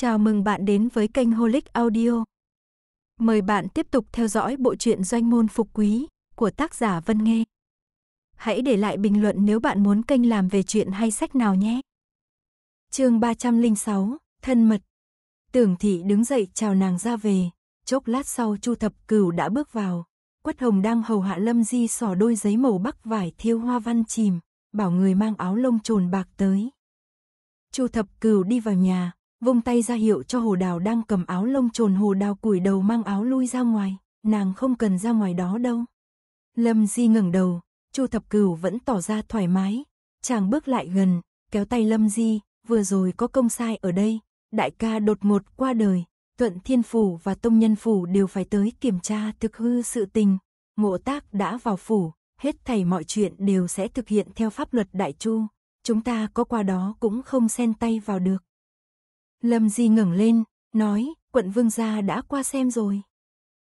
Chào mừng bạn đến với kênh Holic Audio. Mời bạn tiếp tục theo dõi bộ truyện Doanh môn phục quý của tác giả Vân Nghê. Hãy để lại bình luận nếu bạn muốn kênh làm về chuyện hay sách nào nhé. Chương 306: Thân mật. Tưởng thị đứng dậy chào nàng ra về, chốc lát sau Chu Thập Cửu đã bước vào. Quất Hồng đang hầu hạ Lâm Di xỏ đôi giấy màu bắc vải thiêu hoa văn chìm, bảo người mang áo lông trồn bạc tới. Chu Thập Cửu đi vào nhà, vung tay ra hiệu cho hồ đào đang cầm áo lông trồn hồ đào củi đầu mang áo lui ra ngoài, nàng không cần ra ngoài đó đâu. Lâm Di ngẩng đầu, Chu Thập Cửu vẫn tỏ ra thoải mái, chàng bước lại gần, kéo tay Lâm Di, vừa rồi có công sai ở đây, đại ca đột ngột qua đời, Thuận Thiên Phủ và Tông Nhân Phủ đều phải tới kiểm tra thực hư sự tình, ngộ tác đã vào phủ, hết thảy mọi chuyện đều sẽ thực hiện theo pháp luật đại chu, chúng ta có qua đó cũng không xen tay vào được. Lâm Di ngẩng lên, nói, quận vương gia đã qua xem rồi.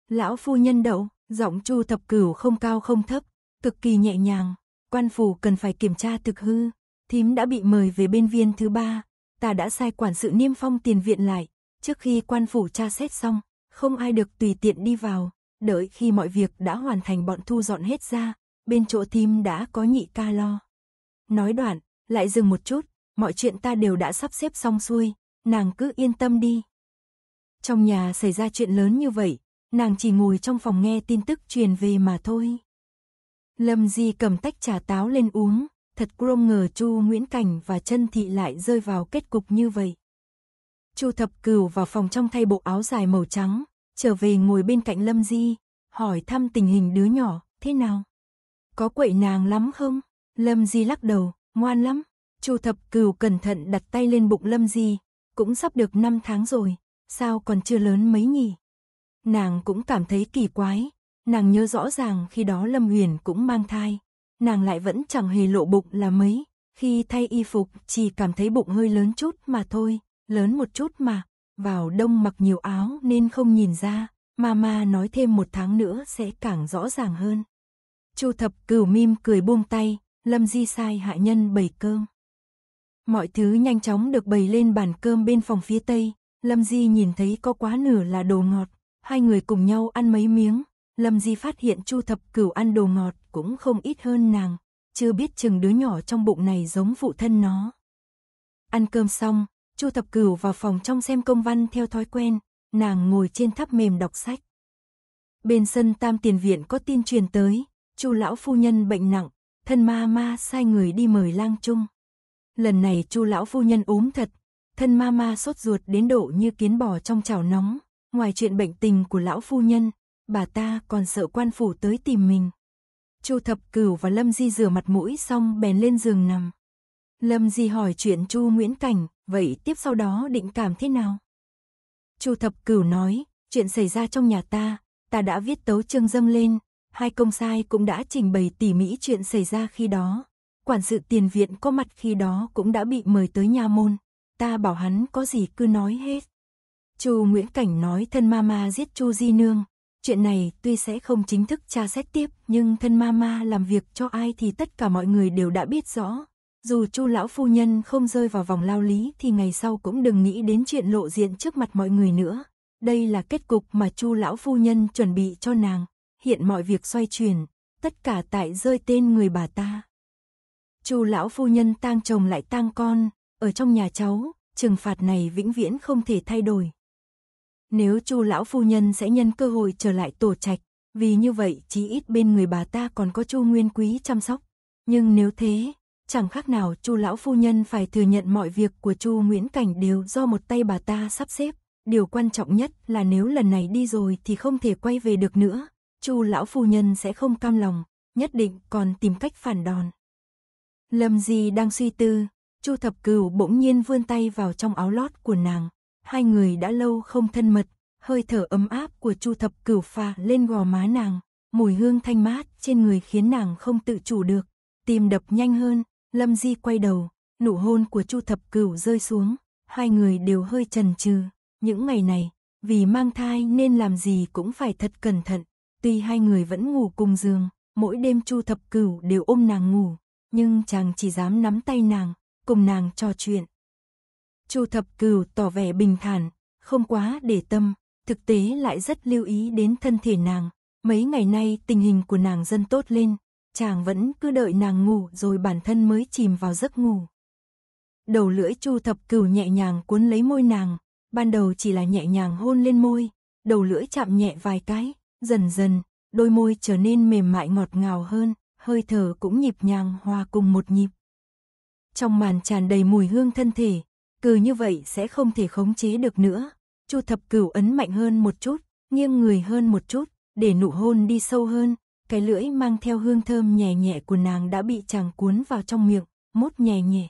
Lão phu nhân đậu, giọng chu thập cửu không cao không thấp, cực kỳ nhẹ nhàng, quan phủ cần phải kiểm tra thực hư, thím đã bị mời về bên viên thứ ba, ta đã sai quản sự niêm phong tiền viện lại, trước khi quan phủ tra xét xong, không ai được tùy tiện đi vào, đợi khi mọi việc đã hoàn thành bọn thu dọn hết ra, bên chỗ thím đã có nhị ca lo. Nói đoạn, lại dừng một chút, mọi chuyện ta đều đã sắp xếp xong xuôi, nàng cứ yên tâm đi. Trong nhà xảy ra chuyện lớn như vậy, nàng chỉ ngồi trong phòng nghe tin tức truyền về mà thôi. Lâm Di cầm tách trà táo lên uống, thật không ngờ Chu Nguyễn Cảnh và Trân Thị lại rơi vào kết cục như vậy. Chu Thập Cửu vào phòng trong thay bộ áo dài màu trắng, trở về ngồi bên cạnh Lâm Di, hỏi thăm tình hình đứa nhỏ, thế nào? Có quậy nàng lắm không? Lâm Di lắc đầu, ngoan lắm. Chu Thập Cửu cẩn thận đặt tay lên bụng Lâm Di, cũng sắp được 5 tháng rồi, sao còn chưa lớn mấy nhỉ? Nàng cũng cảm thấy kỳ quái, nàng nhớ rõ ràng khi đó Lâm Huyền cũng mang thai, nàng lại vẫn chẳng hề lộ bụng là mấy, khi thay y phục chỉ cảm thấy bụng hơi lớn chút mà thôi, lớn một chút mà, vào đông mặc nhiều áo nên không nhìn ra, mama nói thêm một tháng nữa sẽ càng rõ ràng hơn. Chu thập cửu mim cười buông tay, Lâm Di sai hạ nhân bày cơm. Mọi thứ nhanh chóng được bày lên bàn cơm bên phòng phía tây, Lâm Di nhìn thấy có quá nửa là đồ ngọt, hai người cùng nhau ăn mấy miếng, Lâm Di phát hiện Chu Thập Cửu ăn đồ ngọt cũng không ít hơn nàng, chưa biết chừng đứa nhỏ trong bụng này giống phụ thân nó. Ăn cơm xong, Chu Thập Cửu vào phòng trong xem công văn theo thói quen, nàng ngồi trên tháp mềm đọc sách. Bên sân Tam Tiền Viện có tin truyền tới, Chu lão phu nhân bệnh nặng, thân ma ma sai người đi mời lang trung lần này chu lão phu nhân úm thật, thân ma ma sốt ruột đến độ như kiến bò trong chảo nóng, ngoài chuyện bệnh tình của lão phu nhân, bà ta còn sợ quan phủ tới tìm mình. Chu Thập Cửu và Lâm Di rửa mặt mũi xong bèn lên giường nằm. Lâm Di hỏi chuyện Chu Nguyễn Cảnh, vậy tiếp sau đó định cảm thế nào? Chu Thập Cửu nói, chuyện xảy ra trong nhà ta, ta đã viết tấu chương dâng lên, hai công sai cũng đã trình bày tỉ mỉ chuyện xảy ra khi đó, quản sự tiền viện có mặt khi đó cũng đã bị mời tới nha môn. Ta bảo hắn có gì cứ nói hết. Chu Nguyễn Cảnh nói thân mama giết Chu Di Nương. Chuyện này tuy sẽ không chính thức tra xét tiếp nhưng thân mama làm việc cho ai thì tất cả mọi người đều đã biết rõ. Dù Chu lão phu nhân không rơi vào vòng lao lý thì ngày sau cũng đừng nghĩ đến chuyện lộ diện trước mặt mọi người nữa. Đây là kết cục mà Chu lão phu nhân chuẩn bị cho nàng. Hiện mọi việc xoay chuyển, tất cả tại rơi tên người bà ta. Chu lão phu nhân tang chồng lại tang con, ở trong nhà cháu, trừng phạt này vĩnh viễn không thể thay đổi. Nếu Chu lão phu nhân sẽ nhân cơ hội trở lại tổ trạch, vì như vậy chí ít bên người bà ta còn có Chu Nguyên Quý chăm sóc. Nhưng nếu thế, chẳng khác nào Chu lão phu nhân phải thừa nhận mọi việc của Chu Nguyễn Cảnh đều do một tay bà ta sắp xếp. Điều quan trọng nhất là nếu lần này đi rồi thì không thể quay về được nữa, Chu lão phu nhân sẽ không cam lòng, nhất định còn tìm cách phản đòn. Lâm Di đang suy tư, Chu Thập Cửu bỗng nhiên vươn tay vào trong áo lót của nàng. Hai người đã lâu không thân mật, hơi thở ấm áp của Chu Thập Cửu pha lên gò má nàng, mùi hương thanh mát trên người khiến nàng không tự chủ được, tim đập nhanh hơn, Lâm Di quay đầu, nụ hôn của Chu Thập Cửu rơi xuống, hai người đều hơi chần chừ, những ngày này, vì mang thai nên làm gì cũng phải thật cẩn thận, tuy hai người vẫn ngủ cùng giường, mỗi đêm Chu Thập Cửu đều ôm nàng ngủ, nhưng chàng chỉ dám nắm tay nàng, cùng nàng trò chuyện. Chu thập cừu tỏ vẻ bình thản, không quá để tâm, thực tế lại rất lưu ý đến thân thể nàng. Mấy ngày nay tình hình của nàng dần tốt lên, chàng vẫn cứ đợi nàng ngủ rồi bản thân mới chìm vào giấc ngủ. Đầu lưỡi chu thập cừu nhẹ nhàng cuốn lấy môi nàng, ban đầu chỉ là nhẹ nhàng hôn lên môi, đầu lưỡi chạm nhẹ vài cái, dần dần, đôi môi trở nên mềm mại ngọt ngào hơn, hơi thở cũng nhịp nhàng hòa cùng một nhịp. Trong màn tràn đầy mùi hương thân thể, cứ như vậy sẽ không thể khống chế được nữa. Chu thập cửu ấn mạnh hơn một chút, nghiêng người hơn một chút, để nụ hôn đi sâu hơn. Cái lưỡi mang theo hương thơm nhẹ nhẹ của nàng đã bị chàng cuốn vào trong miệng, mốt nhẹ nhẹ.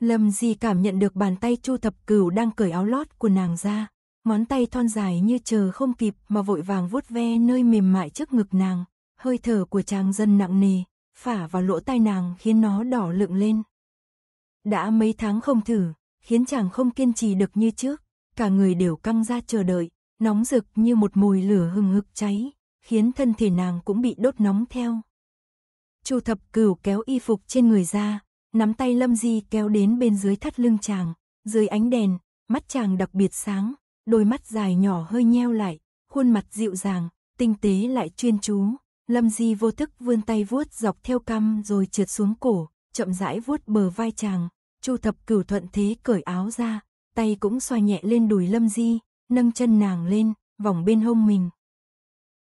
Lâm Di cảm nhận được bàn tay Chu Thập Cửu đang cởi áo lót của nàng ra, ngón tay thon dài như chờ không kịp mà vội vàng vuốt ve nơi mềm mại trước ngực nàng, Hơi thở của chàng dần nặng nề, phả vào lỗ tai nàng khiến nó đỏ lựng lên. Đã mấy tháng không thử, khiến chàng không kiên trì được như trước, cả người đều căng ra chờ đợi, nóng rực như một mùi lửa hừng hực cháy, khiến thân thể nàng cũng bị đốt nóng theo. Chu thập cửu kéo y phục trên người ra, nắm tay Lâm Di kéo đến bên dưới thắt lưng chàng, dưới ánh đèn, mắt chàng đặc biệt sáng, đôi mắt dài nhỏ hơi nheo lại, khuôn mặt dịu dàng, tinh tế lại chuyên chú. Lâm Di vô thức vươn tay vuốt dọc theo cằm rồi trượt xuống cổ, chậm rãi vuốt bờ vai chàng, Chu Thập Cửu thuận thế cởi áo ra, tay cũng xoa nhẹ lên đùi Lâm Di, nâng chân nàng lên, vòng bên hông mình.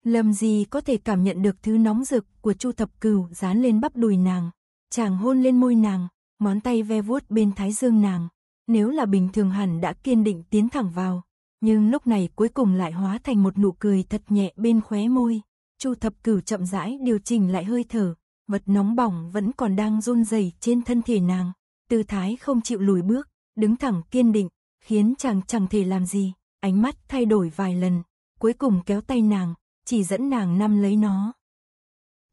Lâm Di có thể cảm nhận được thứ nóng rực của Chu Thập Cửu dán lên bắp đùi nàng, chàng hôn lên môi nàng, món tay ve vuốt bên thái dương nàng, nếu là bình thường hẳn đã kiên định tiến thẳng vào, nhưng lúc này cuối cùng lại hóa thành một nụ cười thật nhẹ bên khóe môi. Chu thập cửu chậm rãi điều chỉnh lại hơi thở, vật nóng bỏng vẫn còn đang run rẩy trên thân thể nàng, tư thái không chịu lùi bước, đứng thẳng kiên định, khiến chàng chẳng thể làm gì, ánh mắt thay đổi vài lần, cuối cùng kéo tay nàng, chỉ dẫn nàng nắm lấy nó.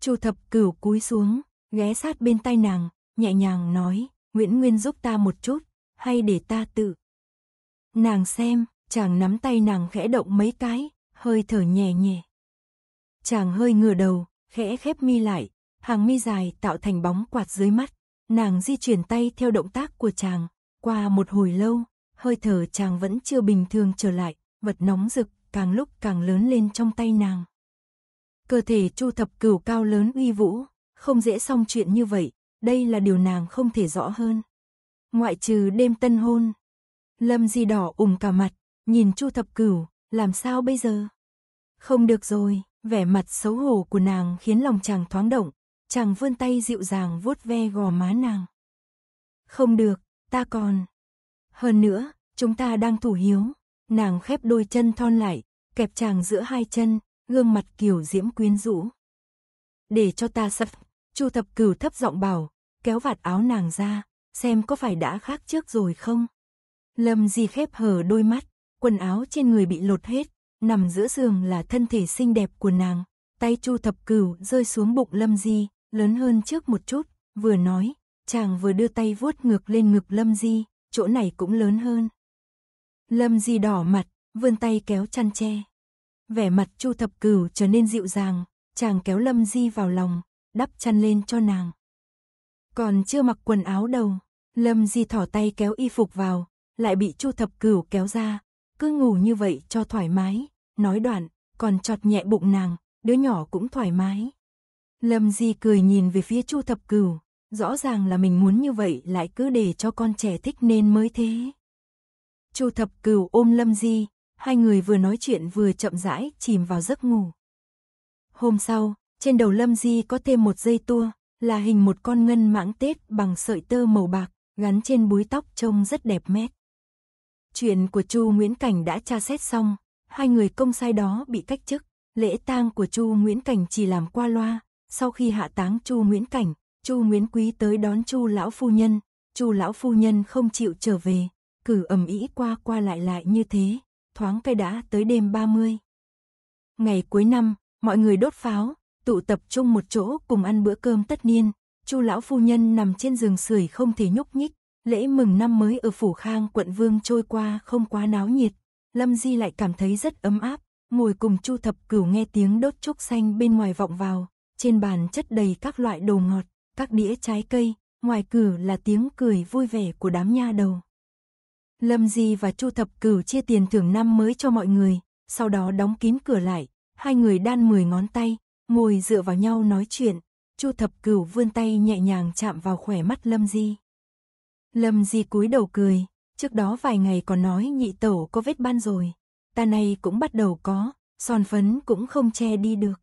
Chu thập cửu cúi xuống, ghé sát bên tay nàng, nhẹ nhàng nói, Nguyễn Nguyên giúp ta một chút, hay để ta tự. Nàng xem, chàng nắm tay nàng khẽ động mấy cái, hơi thở nhẹ nhàng Chàng hơi ngửa đầu, khẽ khép mi lại, hàng mi dài tạo thành bóng quạt dưới mắt. Nàng di chuyển tay theo động tác của chàng. Qua một hồi lâu, hơi thở chàng vẫn chưa bình thường trở lại, vật nóng rực càng lúc càng lớn lên trong tay nàng. Cơ thể Chu Thập Cửu cao lớn uy vũ, không dễ xong chuyện như vậy, đây là điều nàng không thể rõ hơn. Ngoại trừ đêm tân hôn, Lâm Di đỏ ủng cả mặt, nhìn Chu Thập Cửu, làm sao bây giờ? Không được rồi, Vẻ mặt xấu hổ của nàng khiến lòng chàng thoáng động, chàng vươn tay dịu dàng vuốt ve gò má nàng. Không được, ta còn. Hơn nữa, chúng ta đang thủ hiếu. Nàng khép đôi chân thon lại, kẹp chàng giữa hai chân, gương mặt kiểu diễm quyến rũ. Để cho ta sập, Chu thập cửu thấp giọng bảo, kéo vạt áo nàng ra, xem có phải đã khác trước rồi không. Lâm Di khép hờ đôi mắt, quần áo trên người bị lột hết, Nằm giữa giường là thân thể xinh đẹp của nàng, tay Chu Thập Cửu rơi xuống bụng Lâm Di, lớn hơn trước một chút, vừa nói, chàng vừa đưa tay vuốt ngược lên ngực Lâm Di, chỗ này cũng lớn hơn. Lâm Di đỏ mặt, vươn tay kéo chăn che. Vẻ mặt Chu Thập Cửu trở nên dịu dàng, chàng kéo Lâm Di vào lòng, đắp chăn lên cho nàng. Còn chưa mặc quần áo đầu, Lâm Di thỏ tay kéo y phục vào, lại bị Chu Thập Cửu kéo ra, cứ ngủ như vậy cho thoải mái, nói đoạn, còn chọt nhẹ bụng nàng, đứa nhỏ cũng thoải mái. Lâm Di cười nhìn về phía Chu Thập Cửu, rõ ràng là mình muốn như vậy lại cứ để cho con trẻ thích nên mới thế. Chu Thập Cửu ôm Lâm Di, hai người vừa nói chuyện vừa chậm rãi chìm vào giấc ngủ. Hôm sau, trên đầu Lâm Di có thêm một dây tua, là hình một con ngân mãng tết bằng sợi tơ màu bạc, gắn trên búi tóc trông rất đẹp mét. Chuyện của Chu Nguyễn Cảnh đã tra xét xong, hai người công sai đó bị cách chức. Lễ tang của Chu Nguyễn Cảnh chỉ làm qua loa, sau khi hạ táng Chu Nguyễn Cảnh, Chu Nguyễn Quý tới đón Chu lão phu nhân, Chu lão phu nhân không chịu trở về, cử ầm ĩ qua qua lại lại như thế, thoáng cái đã tới đêm 30. Ngày cuối năm, mọi người đốt pháo, tụ tập chung một chỗ cùng ăn bữa cơm tất niên, Chu lão phu nhân nằm trên giường sưởi không thể nhúc nhích, Lễ mừng năm mới ở Phủ Khang quận Vương trôi qua không quá náo nhiệt, Lâm Di lại cảm thấy rất ấm áp, ngồi cùng Chu Thập Cửu nghe tiếng đốt trúc xanh bên ngoài vọng vào, trên bàn chất đầy các loại đồ ngọt, các đĩa trái cây, ngoài cửa là tiếng cười vui vẻ của đám nha đầu. Lâm Di và Chu Thập Cửu chia tiền thưởng năm mới cho mọi người, sau đó đóng kín cửa lại, hai người đan mười ngón tay, ngồi dựa vào nhau nói chuyện, Chu Thập Cửu vươn tay nhẹ nhàng chạm vào khỏe mắt Lâm Di. Lâm Di cúi đầu cười, trước đó vài ngày còn nói nhị tẩu có vết ban rồi, ta này cũng bắt đầu có, son phấn cũng không che đi được.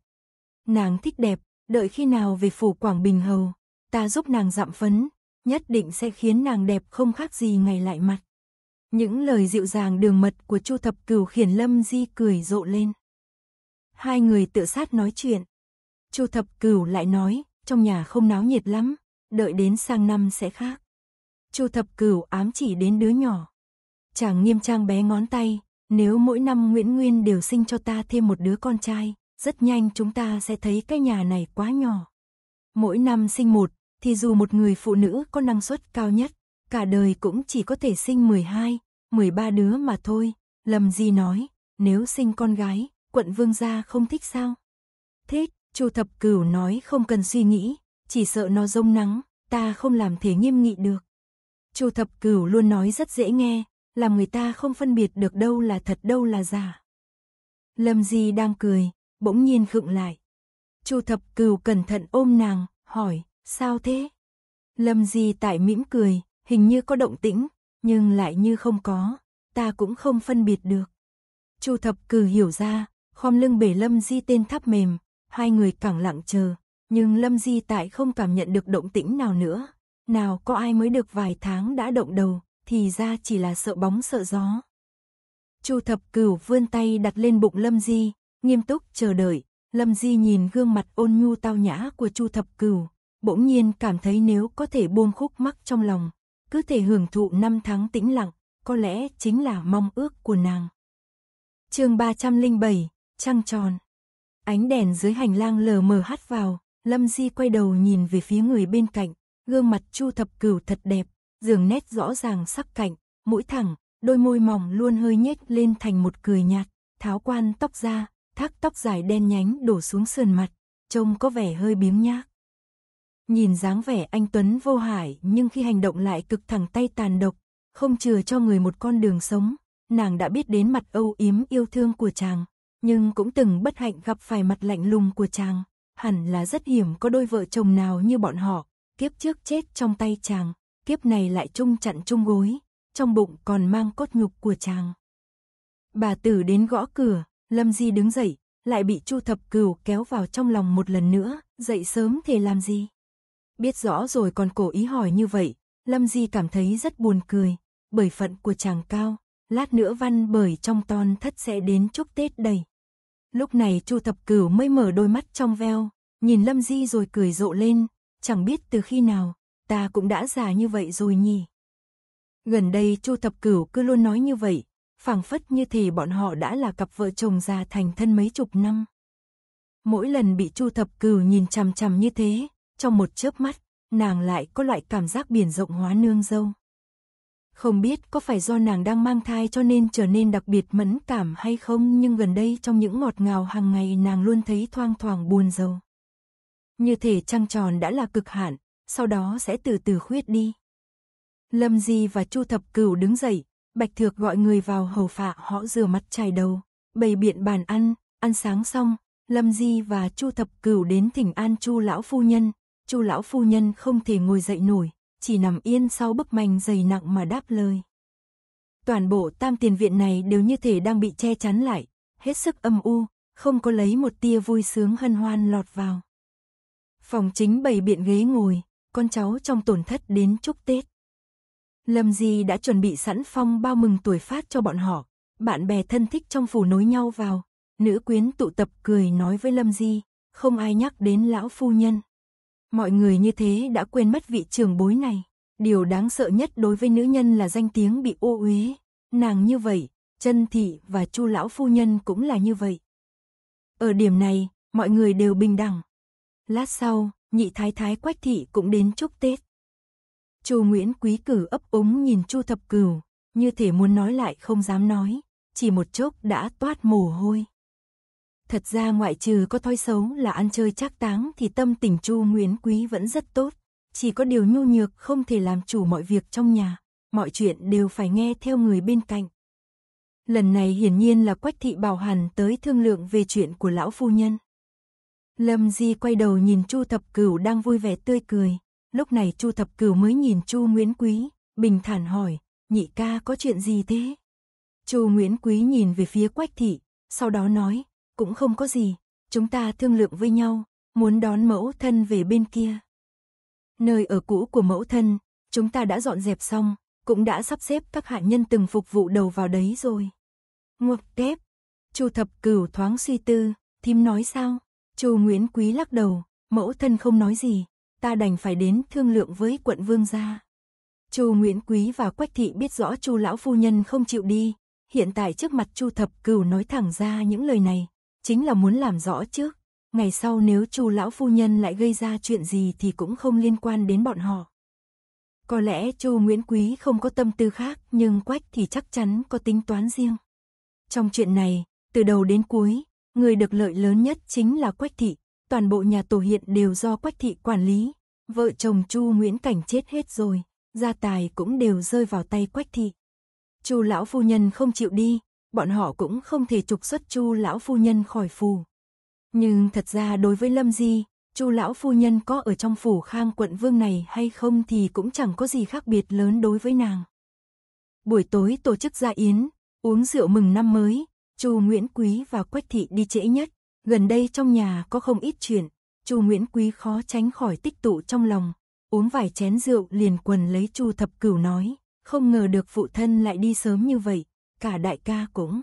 Nàng thích đẹp, đợi khi nào về phủ Quảng Bình Hầu, ta giúp nàng dặm phấn, nhất định sẽ khiến nàng đẹp không khác gì ngày lại mặt. Những lời dịu dàng đường mật của Chu Thập Cửu khiến Lâm Di cười rộ lên. Hai người tự sát nói chuyện. Chu Thập Cửu lại nói, trong nhà không náo nhiệt lắm, đợi đến sang năm sẽ khác. Chu Thập Cửu ám chỉ đến đứa nhỏ. Chàng nghiêm trang bé ngón tay, nếu mỗi năm Nguyễn Nguyên đều sinh cho ta thêm một đứa con trai, rất nhanh chúng ta sẽ thấy cái nhà này quá nhỏ. Mỗi năm sinh một, thì dù một người phụ nữ có năng suất cao nhất, cả đời cũng chỉ có thể sinh 12, 13 đứa mà thôi. Lầm gì nói, nếu sinh con gái, quận vương gia không thích sao? Thích, Chu Thập Cửu nói không cần suy nghĩ, chỉ sợ nó rông nắng, ta không làm thế nghiêm nghị được. Chu Thập Cửu luôn nói rất dễ nghe, làm người ta không phân biệt được đâu là thật đâu là giả. Lâm Di đang cười, bỗng nhiên khựng lại. Chu Thập Cửu cẩn thận ôm nàng, hỏi, sao thế? Lâm Di tại mỉm cười, hình như có động tĩnh, nhưng lại như không có, ta cũng không phân biệt được. Chu Thập Cử hiểu ra, khom lưng bể Lâm Di tên tháp mềm, hai người càng lặng chờ, nhưng Lâm Di tại không cảm nhận được động tĩnh nào nữa. Nào có ai mới được vài tháng đã động đầu, thì ra chỉ là sợ bóng sợ gió. Chu Thập Cửu vươn tay đặt lên bụng Lâm Di, nghiêm túc chờ đợi. Lâm Di nhìn gương mặt ôn nhu tao nhã của Chu Thập Cửu, bỗng nhiên cảm thấy nếu có thể buông khúc mắc trong lòng, cứ thể hưởng thụ năm tháng tĩnh lặng, có lẽ chính là mong ước của nàng. Chương 307, trăng tròn. Ánh đèn dưới hành lang lờ mờ hắt vào, Lâm Di quay đầu nhìn về phía người bên cạnh, gương mặt Chu Thập Cửu thật đẹp, giường nét rõ ràng sắc cạnh, mũi thẳng, đôi môi mỏng luôn hơi nhếch lên thành một cười nhạt, tháo quan tóc ra, thác tóc dài đen nhánh đổ xuống sườn mặt, trông có vẻ hơi biếng nhác. Nhìn dáng vẻ anh Tuấn vô hải nhưng khi hành động lại cực thẳng tay tàn độc, không chừa cho người một con đường sống, nàng đã biết đến mặt âu yếm yêu thương của chàng, nhưng cũng từng bất hạnh gặp phải mặt lạnh lùng của chàng, hẳn là rất hiểm có đôi vợ chồng nào như bọn họ, kiếp trước chết trong tay chàng, kiếp này lại chung chặn chung gối, trong bụng còn mang cốt nhục của chàng. Bà tử đến gõ cửa, Lâm Di đứng dậy, lại bị Chu Thập Cửu kéo vào trong lòng một lần nữa, dậy sớm thì làm gì? Biết rõ rồi còn cổ ý hỏi như vậy, Lâm Di cảm thấy rất buồn cười, bởi phận của chàng cao, lát nữa văn bởi trong ton thất sẽ đến chúc Tết đầy. Lúc này Chu Thập Cửu mới mở đôi mắt trong veo, nhìn Lâm Di rồi cười rộ lên, Chẳng biết từ khi nào, ta cũng đã già như vậy rồi nhỉ. Gần đây Chu Thập Cửu cứ luôn nói như vậy, phảng phất như thì bọn họ đã là cặp vợ chồng già thành thân mấy chục năm. Mỗi lần bị Chu Thập Cửu nhìn chằm chằm như thế, trong một chớp mắt, nàng lại có loại cảm giác biển rộng hóa nương dâu. Không biết có phải do nàng đang mang thai cho nên trở nên đặc biệt mẫn cảm hay không nhưng gần đây trong những ngọt ngào hàng ngày nàng luôn thấy thoang thoảng buồn rầu. Như thể trăng tròn đã là cực hạn, sau đó sẽ từ từ khuyết đi. Lâm Di và Chu Thập Cửu đứng dậy, Bạch Thược gọi người vào hầu phạ họ rửa mặt chải đầu, bày biện bàn ăn, ăn sáng xong, Lâm Di và Chu Thập Cửu đến thỉnh an Chu lão phu nhân, Chu lão phu nhân không thể ngồi dậy nổi, chỉ nằm yên sau bức mành dày nặng mà đáp lời. Toàn bộ tam tiền viện này đều như thể đang bị che chắn lại, hết sức âm u, không có lấy một tia vui sướng hân hoan lọt vào. Phòng chính bày biện ghế ngồi, con cháu trong tổn thất đến chúc Tết. Lâm Di đã chuẩn bị sẵn phong bao mừng tuổi phát cho bọn họ, bạn bè thân thích trong phủ nối nhau vào, nữ quyến tụ tập cười nói với Lâm Di, không ai nhắc đến lão phu nhân. Mọi người như thế đã quên mất vị trưởng bối này, điều đáng sợ nhất đối với nữ nhân là danh tiếng bị ô uế, nàng như vậy, chân thị và chu lão phu nhân cũng là như vậy. Ở điểm này, mọi người đều bình đẳng, Lát sau, nhị thái thái Quách thị cũng đến chúc Tết. Chu Nguyễn Quý Cử ấp úng nhìn Chu Thập Cửu, như thể muốn nói lại không dám nói, chỉ một chốc đã toát mồ hôi. Thật ra ngoại trừ có thói xấu là ăn chơi chắc táng thì tâm tình Chu Nguyễn Quý vẫn rất tốt, chỉ có điều nhu nhược không thể làm chủ mọi việc trong nhà, mọi chuyện đều phải nghe theo người bên cạnh. Lần này hiển nhiên là Quách thị bảo Hàn tới thương lượng về chuyện của lão phu nhân. Lâm Di quay đầu nhìn Chu Thập Cửu đang vui vẻ tươi cười, lúc này Chu Thập Cửu mới nhìn Chu Nguyễn Quý, bình thản hỏi, nhị ca có chuyện gì thế? Chu Nguyễn Quý nhìn về phía Quách thị, sau đó nói, cũng không có gì, chúng ta thương lượng với nhau, muốn đón mẫu thân về bên kia. Nơi ở cũ của mẫu thân, chúng ta đã dọn dẹp xong, cũng đã sắp xếp các hạ nhân từng phục vụ đầu vào đấy rồi. Ngược kép, Chu Thập Cửu thoáng suy tư, thím nói sao? Chu Nguyễn Quý lắc đầu, mẫu thân không nói gì, ta đành phải đến thương lượng với quận vương gia. Chu Nguyễn Quý và Quách Thị biết rõ Chu lão phu nhân không chịu đi, hiện tại trước mặt Chu Thập Cửu nói thẳng ra những lời này, chính là muốn làm rõ trước, ngày sau nếu Chu lão phu nhân lại gây ra chuyện gì thì cũng không liên quan đến bọn họ. Có lẽ Chu Nguyễn Quý không có tâm tư khác, nhưng Quách thì chắc chắn có tính toán riêng. Trong chuyện này, từ đầu đến cuối, Người được lợi lớn nhất chính là Quách Thị, toàn bộ nhà tổ hiện đều do Quách Thị quản lý. Vợ chồng Chu Nguyễn Cảnh chết hết rồi, gia tài cũng đều rơi vào tay Quách Thị. Chu lão phu nhân không chịu đi, bọn họ cũng không thể trục xuất Chu lão phu nhân khỏi phủ. Nhưng thật ra đối với Lâm Di, Chu lão phu nhân có ở trong phủ Khang quận vương này hay không thì cũng chẳng có gì khác biệt lớn đối với nàng. Buổi tối tổ chức gia yến, uống rượu mừng năm mới, Chu Nguyễn Quý và Quách Thị đi trễ nhất, gần đây trong nhà có không ít chuyện, Chu Nguyễn Quý khó tránh khỏi tích tụ trong lòng, uống vài chén rượu liền quần lấy Chu Thập Cửu nói, không ngờ được phụ thân lại đi sớm như vậy, cả đại ca cũng.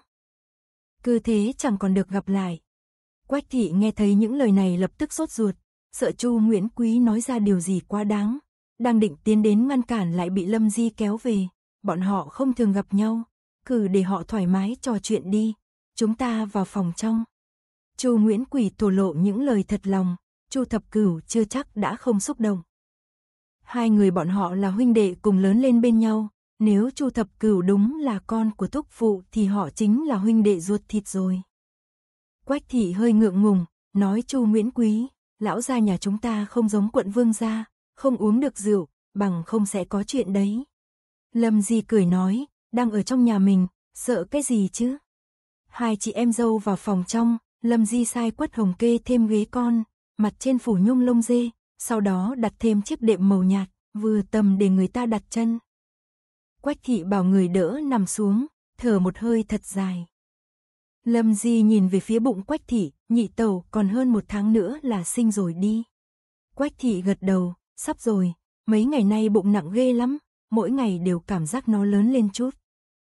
Cứ thế chẳng còn được gặp lại. Quách Thị nghe thấy những lời này lập tức sốt ruột, sợ Chu Nguyễn Quý nói ra điều gì quá đáng, đang định tiến đến ngăn cản lại bị Lâm Di kéo về, bọn họ không thường gặp nhau, cứ để họ thoải mái trò chuyện đi. Chúng ta vào phòng trong. Chu Nguyễn quỳ thổ lộ những lời thật lòng, Chu Thập Cửu chưa chắc đã không xúc động. Hai người bọn họ là huynh đệ cùng lớn lên bên nhau, nếu Chu Thập Cửu đúng là con của thúc phụ thì họ chính là huynh đệ ruột thịt rồi. Quách thị hơi ngượng ngùng, nói Chu Nguyễn Quý, lão gia nhà chúng ta không giống quận vương gia, không uống được rượu, bằng không sẽ có chuyện đấy. Lâm Di cười nói, đang ở trong nhà mình, sợ cái gì chứ? Hai chị em dâu vào phòng trong, Lâm Di sai quất hồng kê thêm ghế con, mặt trên phủ nhung lông dê, sau đó đặt thêm chiếc đệm màu nhạt, vừa tầm để người ta đặt chân. Quách thị bảo người đỡ nằm xuống, thở một hơi thật dài. Lâm Di nhìn về phía bụng Quách thị, nhị tàu còn hơn một tháng nữa là sinh rồi đi. Quách thị gật đầu, sắp rồi, mấy ngày nay bụng nặng ghê lắm, mỗi ngày đều cảm giác nó lớn lên chút.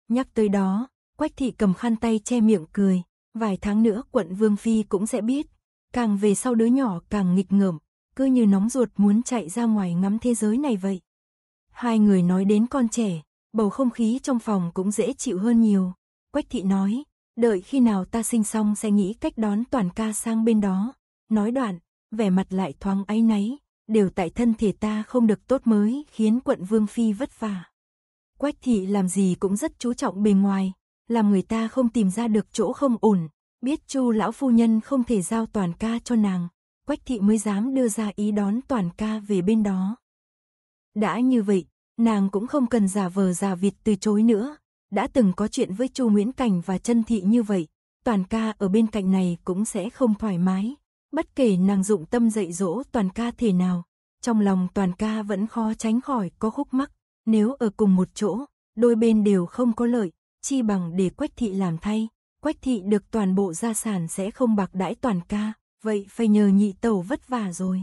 Nhắc tới đó, Quách thị cầm khăn tay che miệng cười, vài tháng nữa quận Vương Phi cũng sẽ biết. Càng về sau đứa nhỏ càng nghịch ngợm, cứ như nóng ruột muốn chạy ra ngoài ngắm thế giới này vậy. Hai người nói đến con trẻ, bầu không khí trong phòng cũng dễ chịu hơn nhiều. Quách thị nói, đợi khi nào ta sinh xong sẽ nghĩ cách đón toàn ca sang bên đó. Nói đoạn, vẻ mặt lại thoáng áy náy, đều tại thân thể ta không được tốt mới khiến quận Vương Phi vất vả. Quách thị làm gì cũng rất chú trọng bề ngoài, làm người ta không tìm ra được chỗ không ổn. Biết Chu lão phu nhân không thể giao toàn ca cho nàng, Quách thị mới dám đưa ra ý đón toàn ca về bên đó. Đã như vậy, nàng cũng không cần giả vờ giả vịt từ chối nữa. Đã từng có chuyện với Chu Nguyễn Cảnh và Trân Thị như vậy, toàn ca ở bên cạnh này cũng sẽ không thoải mái. Bất kể nàng dụng tâm dạy dỗ toàn ca thể nào, trong lòng toàn ca vẫn khó tránh khỏi có khúc mắc. Nếu ở cùng một chỗ, đôi bên đều không có lợi, chi bằng để Quách Thị làm thay. Quách Thị được toàn bộ gia sản sẽ không bạc đãi toàn ca, vậy phải nhờ nhị tẩu vất vả rồi.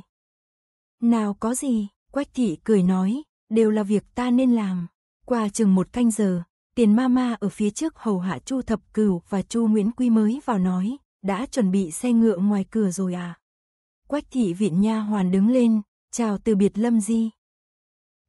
Nào có gì, Quách Thị cười nói, đều là việc ta nên làm. Qua chừng một canh giờ, tiền ma ma ở phía trước hầu hạ Chu Thập Cửu và Chu Nguyễn Quy mới vào nói, đã chuẩn bị xe ngựa ngoài cửa rồi à. Quách Thị viện nha hoàn đứng lên, chào từ biệt Lâm Di.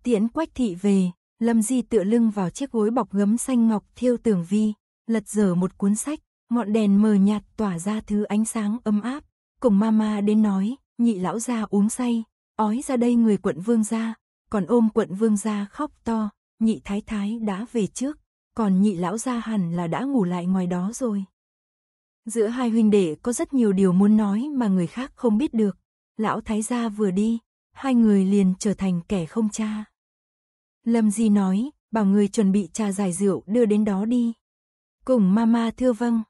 Tiễn Quách Thị về, Lâm Di tựa lưng vào chiếc gối bọc gấm xanh ngọc thiêu tường vi, lật dở một cuốn sách, ngọn đèn mờ nhạt tỏa ra thứ ánh sáng ấm áp. Cùng mama đến nói, nhị lão gia uống say, ói ra đây người quận vương gia, còn ôm quận vương gia khóc to, nhị thái thái đã về trước, còn nhị lão gia hẳn là đã ngủ lại ngoài đó rồi. Giữa hai huynh đệ có rất nhiều điều muốn nói mà người khác không biết được. Lão thái gia vừa đi, hai người liền trở thành kẻ không cha. Lâm Di nói, bảo người chuẩn bị trà giải rượu đưa đến đó đi. Cùng mama thưa vâng.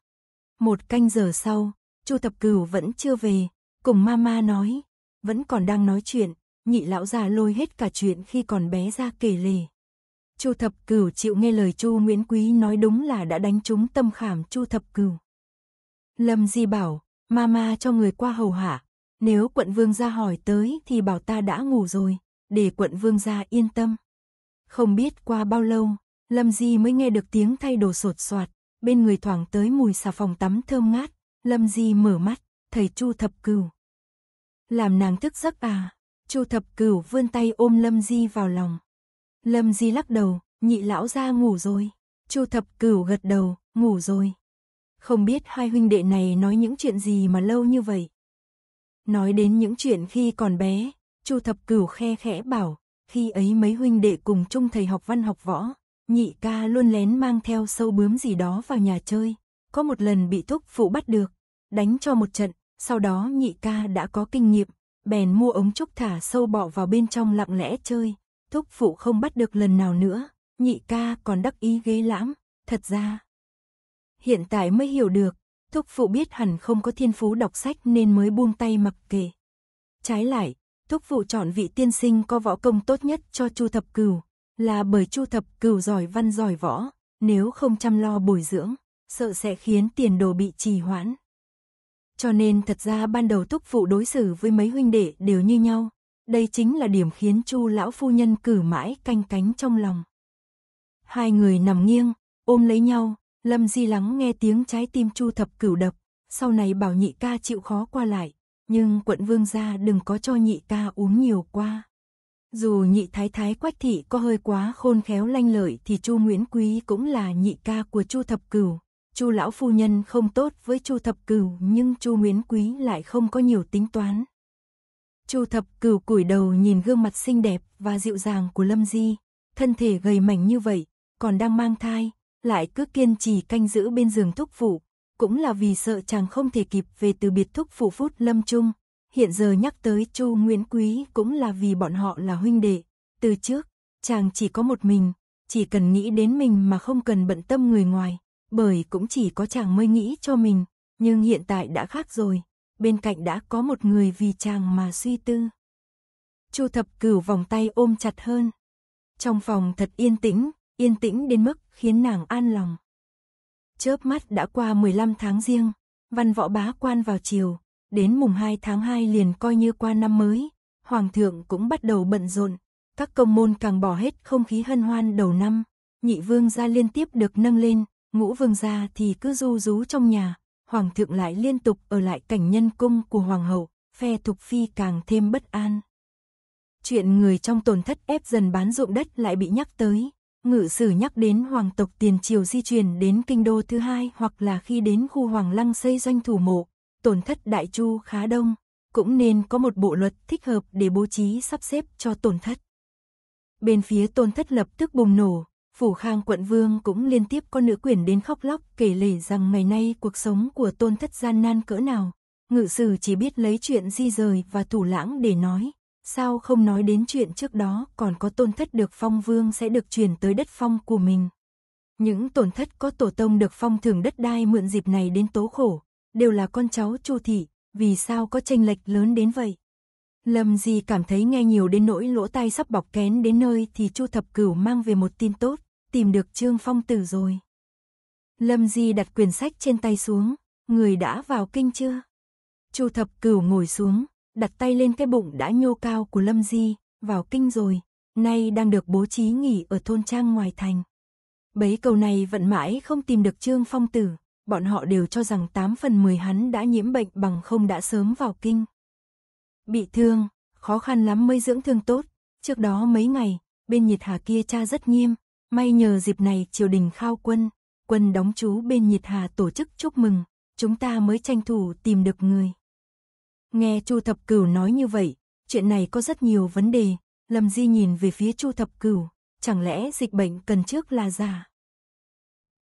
Một canh giờ sau, Chu Thập Cửu vẫn chưa về, cùng mama nói, vẫn còn đang nói chuyện, nhị lão già lôi hết cả chuyện khi còn bé ra kể lể. Chu Thập Cửu chịu nghe lời Chu Nguyễn Quý nói đúng là đã đánh trúng tâm khảm Chu Thập Cửu. Lâm Di bảo, mama cho người qua hầu hạ, nếu quận vương gia hỏi tới thì bảo ta đã ngủ rồi, để quận vương gia yên tâm. Không biết qua bao lâu, Lâm Di mới nghe được tiếng thay đồ sột soạt, bên người thoảng tới mùi xà phòng tắm thơm ngát, Lâm Di mở mắt, thầy Chu Thập Cửu. Làm nàng thức giấc à? Chu Thập Cửu vươn tay ôm Lâm Di vào lòng. Lâm Di lắc đầu, nhị lão ra ngủ rồi. Chu Thập Cửu gật đầu, ngủ rồi. Không biết hai huynh đệ này nói những chuyện gì mà lâu như vậy. Nói đến những chuyện khi còn bé, Chu Thập Cửu khe khẽ bảo, khi ấy mấy huynh đệ cùng chung thầy học văn học võ, nhị ca luôn lén mang theo sâu bướm gì đó vào nhà chơi. Có một lần bị thúc phụ bắt được, đánh cho một trận, sau đó nhị ca đã có kinh nghiệm, bèn mua ống trúc thả sâu bọ vào bên trong lặng lẽ chơi. Thúc phụ không bắt được lần nào nữa, nhị ca còn đắc ý ghê lãm, thật ra. Hiện tại mới hiểu được, thúc phụ biết hẳn không có thiên phú đọc sách nên mới buông tay mặc kệ. Trái lại, thúc phụ chọn vị tiên sinh có võ công tốt nhất cho Chu Thập Cửu, là bởi Chu Thập Cửu giỏi văn giỏi võ, nếu không chăm lo bồi dưỡng, sợ sẽ khiến tiền đồ bị trì hoãn. Cho nên thật ra ban đầu thúc phụ đối xử với mấy huynh đệ đều như nhau, đây chính là điểm khiến Chu lão phu nhân cử mãi canh cánh trong lòng. Hai người nằm nghiêng, ôm lấy nhau, Lâm Di lắng nghe tiếng trái tim Chu Thập Cửu đập, sau này bảo nhị ca chịu khó qua lại, nhưng quận vương gia đừng có cho nhị ca uống nhiều qua. Dù nhị thái thái quách thị có hơi quá khôn khéo lanh lợi thì chu Nguyễn Quý cũng là nhị ca của chu thập cửu. chu lão phu nhân không tốt với chu thập cửu nhưng chu Nguyễn Quý lại không có nhiều tính toán. chu thập cửu cúi đầu nhìn gương mặt xinh đẹp và dịu dàng của Lâm Di, thân thể gầy mảnh như vậy, còn đang mang thai, lại cứ kiên trì canh giữ bên giường thúc phụ, cũng là vì sợ chàng không thể kịp về từ biệt thúc phủ phút lâm trung. Hiện giờ nhắc tới Chu Nguyễn Quý cũng là vì bọn họ là huynh đệ. Từ trước, chàng chỉ có một mình, chỉ cần nghĩ đến mình mà không cần bận tâm người ngoài, bởi cũng chỉ có chàng mới nghĩ cho mình, nhưng hiện tại đã khác rồi, bên cạnh đã có một người vì chàng mà suy tư. Chu Thập Cửu vòng tay ôm chặt hơn. Trong phòng thật yên tĩnh, yên tĩnh đến mức khiến nàng an lòng. Chớp mắt đã qua 15 tháng riêng, văn võ bá quan vào chiều, đến mùng 2 tháng 2 liền coi như qua năm mới, hoàng thượng cũng bắt đầu bận rộn, các công môn càng bỏ hết không khí hân hoan đầu năm, nhị vương gia liên tiếp được nâng lên, ngũ vương gia thì cứ du rú trong nhà, hoàng thượng lại liên tục ở lại cảnh nhân cung của hoàng hậu, phe thục phi càng thêm bất an. Chuyện người trong tổn thất ép dần bán ruộng đất lại bị nhắc tới, Ngự sử nhắc đến hoàng tộc tiền triều di chuyển đến kinh đô thứ hai hoặc là khi đến khu hoàng lăng xây doanh thủ mộ, tổn thất đại chu khá đông, cũng nên có một bộ luật thích hợp để bố trí sắp xếp cho tổn thất. Bên phía tổn thất lập tức bùng nổ, Phủ Khang quận vương cũng liên tiếp có nữ quyển đến khóc lóc kể lể rằng ngày nay cuộc sống của tôn thất gian nan cỡ nào. Ngự sử chỉ biết lấy chuyện di rời và thủ lãng để nói, sao không nói đến chuyện trước đó còn có tôn thất được phong vương sẽ được truyền tới đất phong của mình. Những tổn thất có tổ tông được phong thưởng đất đai mượn dịp này đến tố khổ, đều là con cháu chu thị, vì sao có tranh lệch lớn đến vậy? Lâm Di cảm thấy nghe nhiều đến nỗi lỗ tai sắp bọc kén đến nơi thì Chu Thập Cửu mang về một tin tốt, tìm được Trương Phong Tử rồi. Lâm Di đặt quyển sách trên tay xuống, người đã vào kinh chưa? Chu Thập Cửu ngồi xuống, đặt tay lên cái bụng đã nhô cao của Lâm Di, vào kinh rồi, nay đang được bố trí nghỉ ở thôn trang ngoài thành. Bấy cầu này vẫn mãi không tìm được Trương Phong Tử, bọn họ đều cho rằng 8 phần 10 hắn đã nhiễm bệnh bằng không đã sớm vào kinh. Bị thương, khó khăn lắm mới dưỡng thương tốt, trước đó mấy ngày, bên nhiệt hà kia cha rất nghiêm, may nhờ dịp này triều đình khao quân, quân đóng chú bên nhiệt hà tổ chức chúc mừng, chúng ta mới tranh thủ tìm được người. Nghe Chu Thập Cửu nói như vậy, chuyện này có rất nhiều vấn đề, Lâm Di nhìn về phía Chu Thập Cửu, chẳng lẽ dịch bệnh cần trước là giả?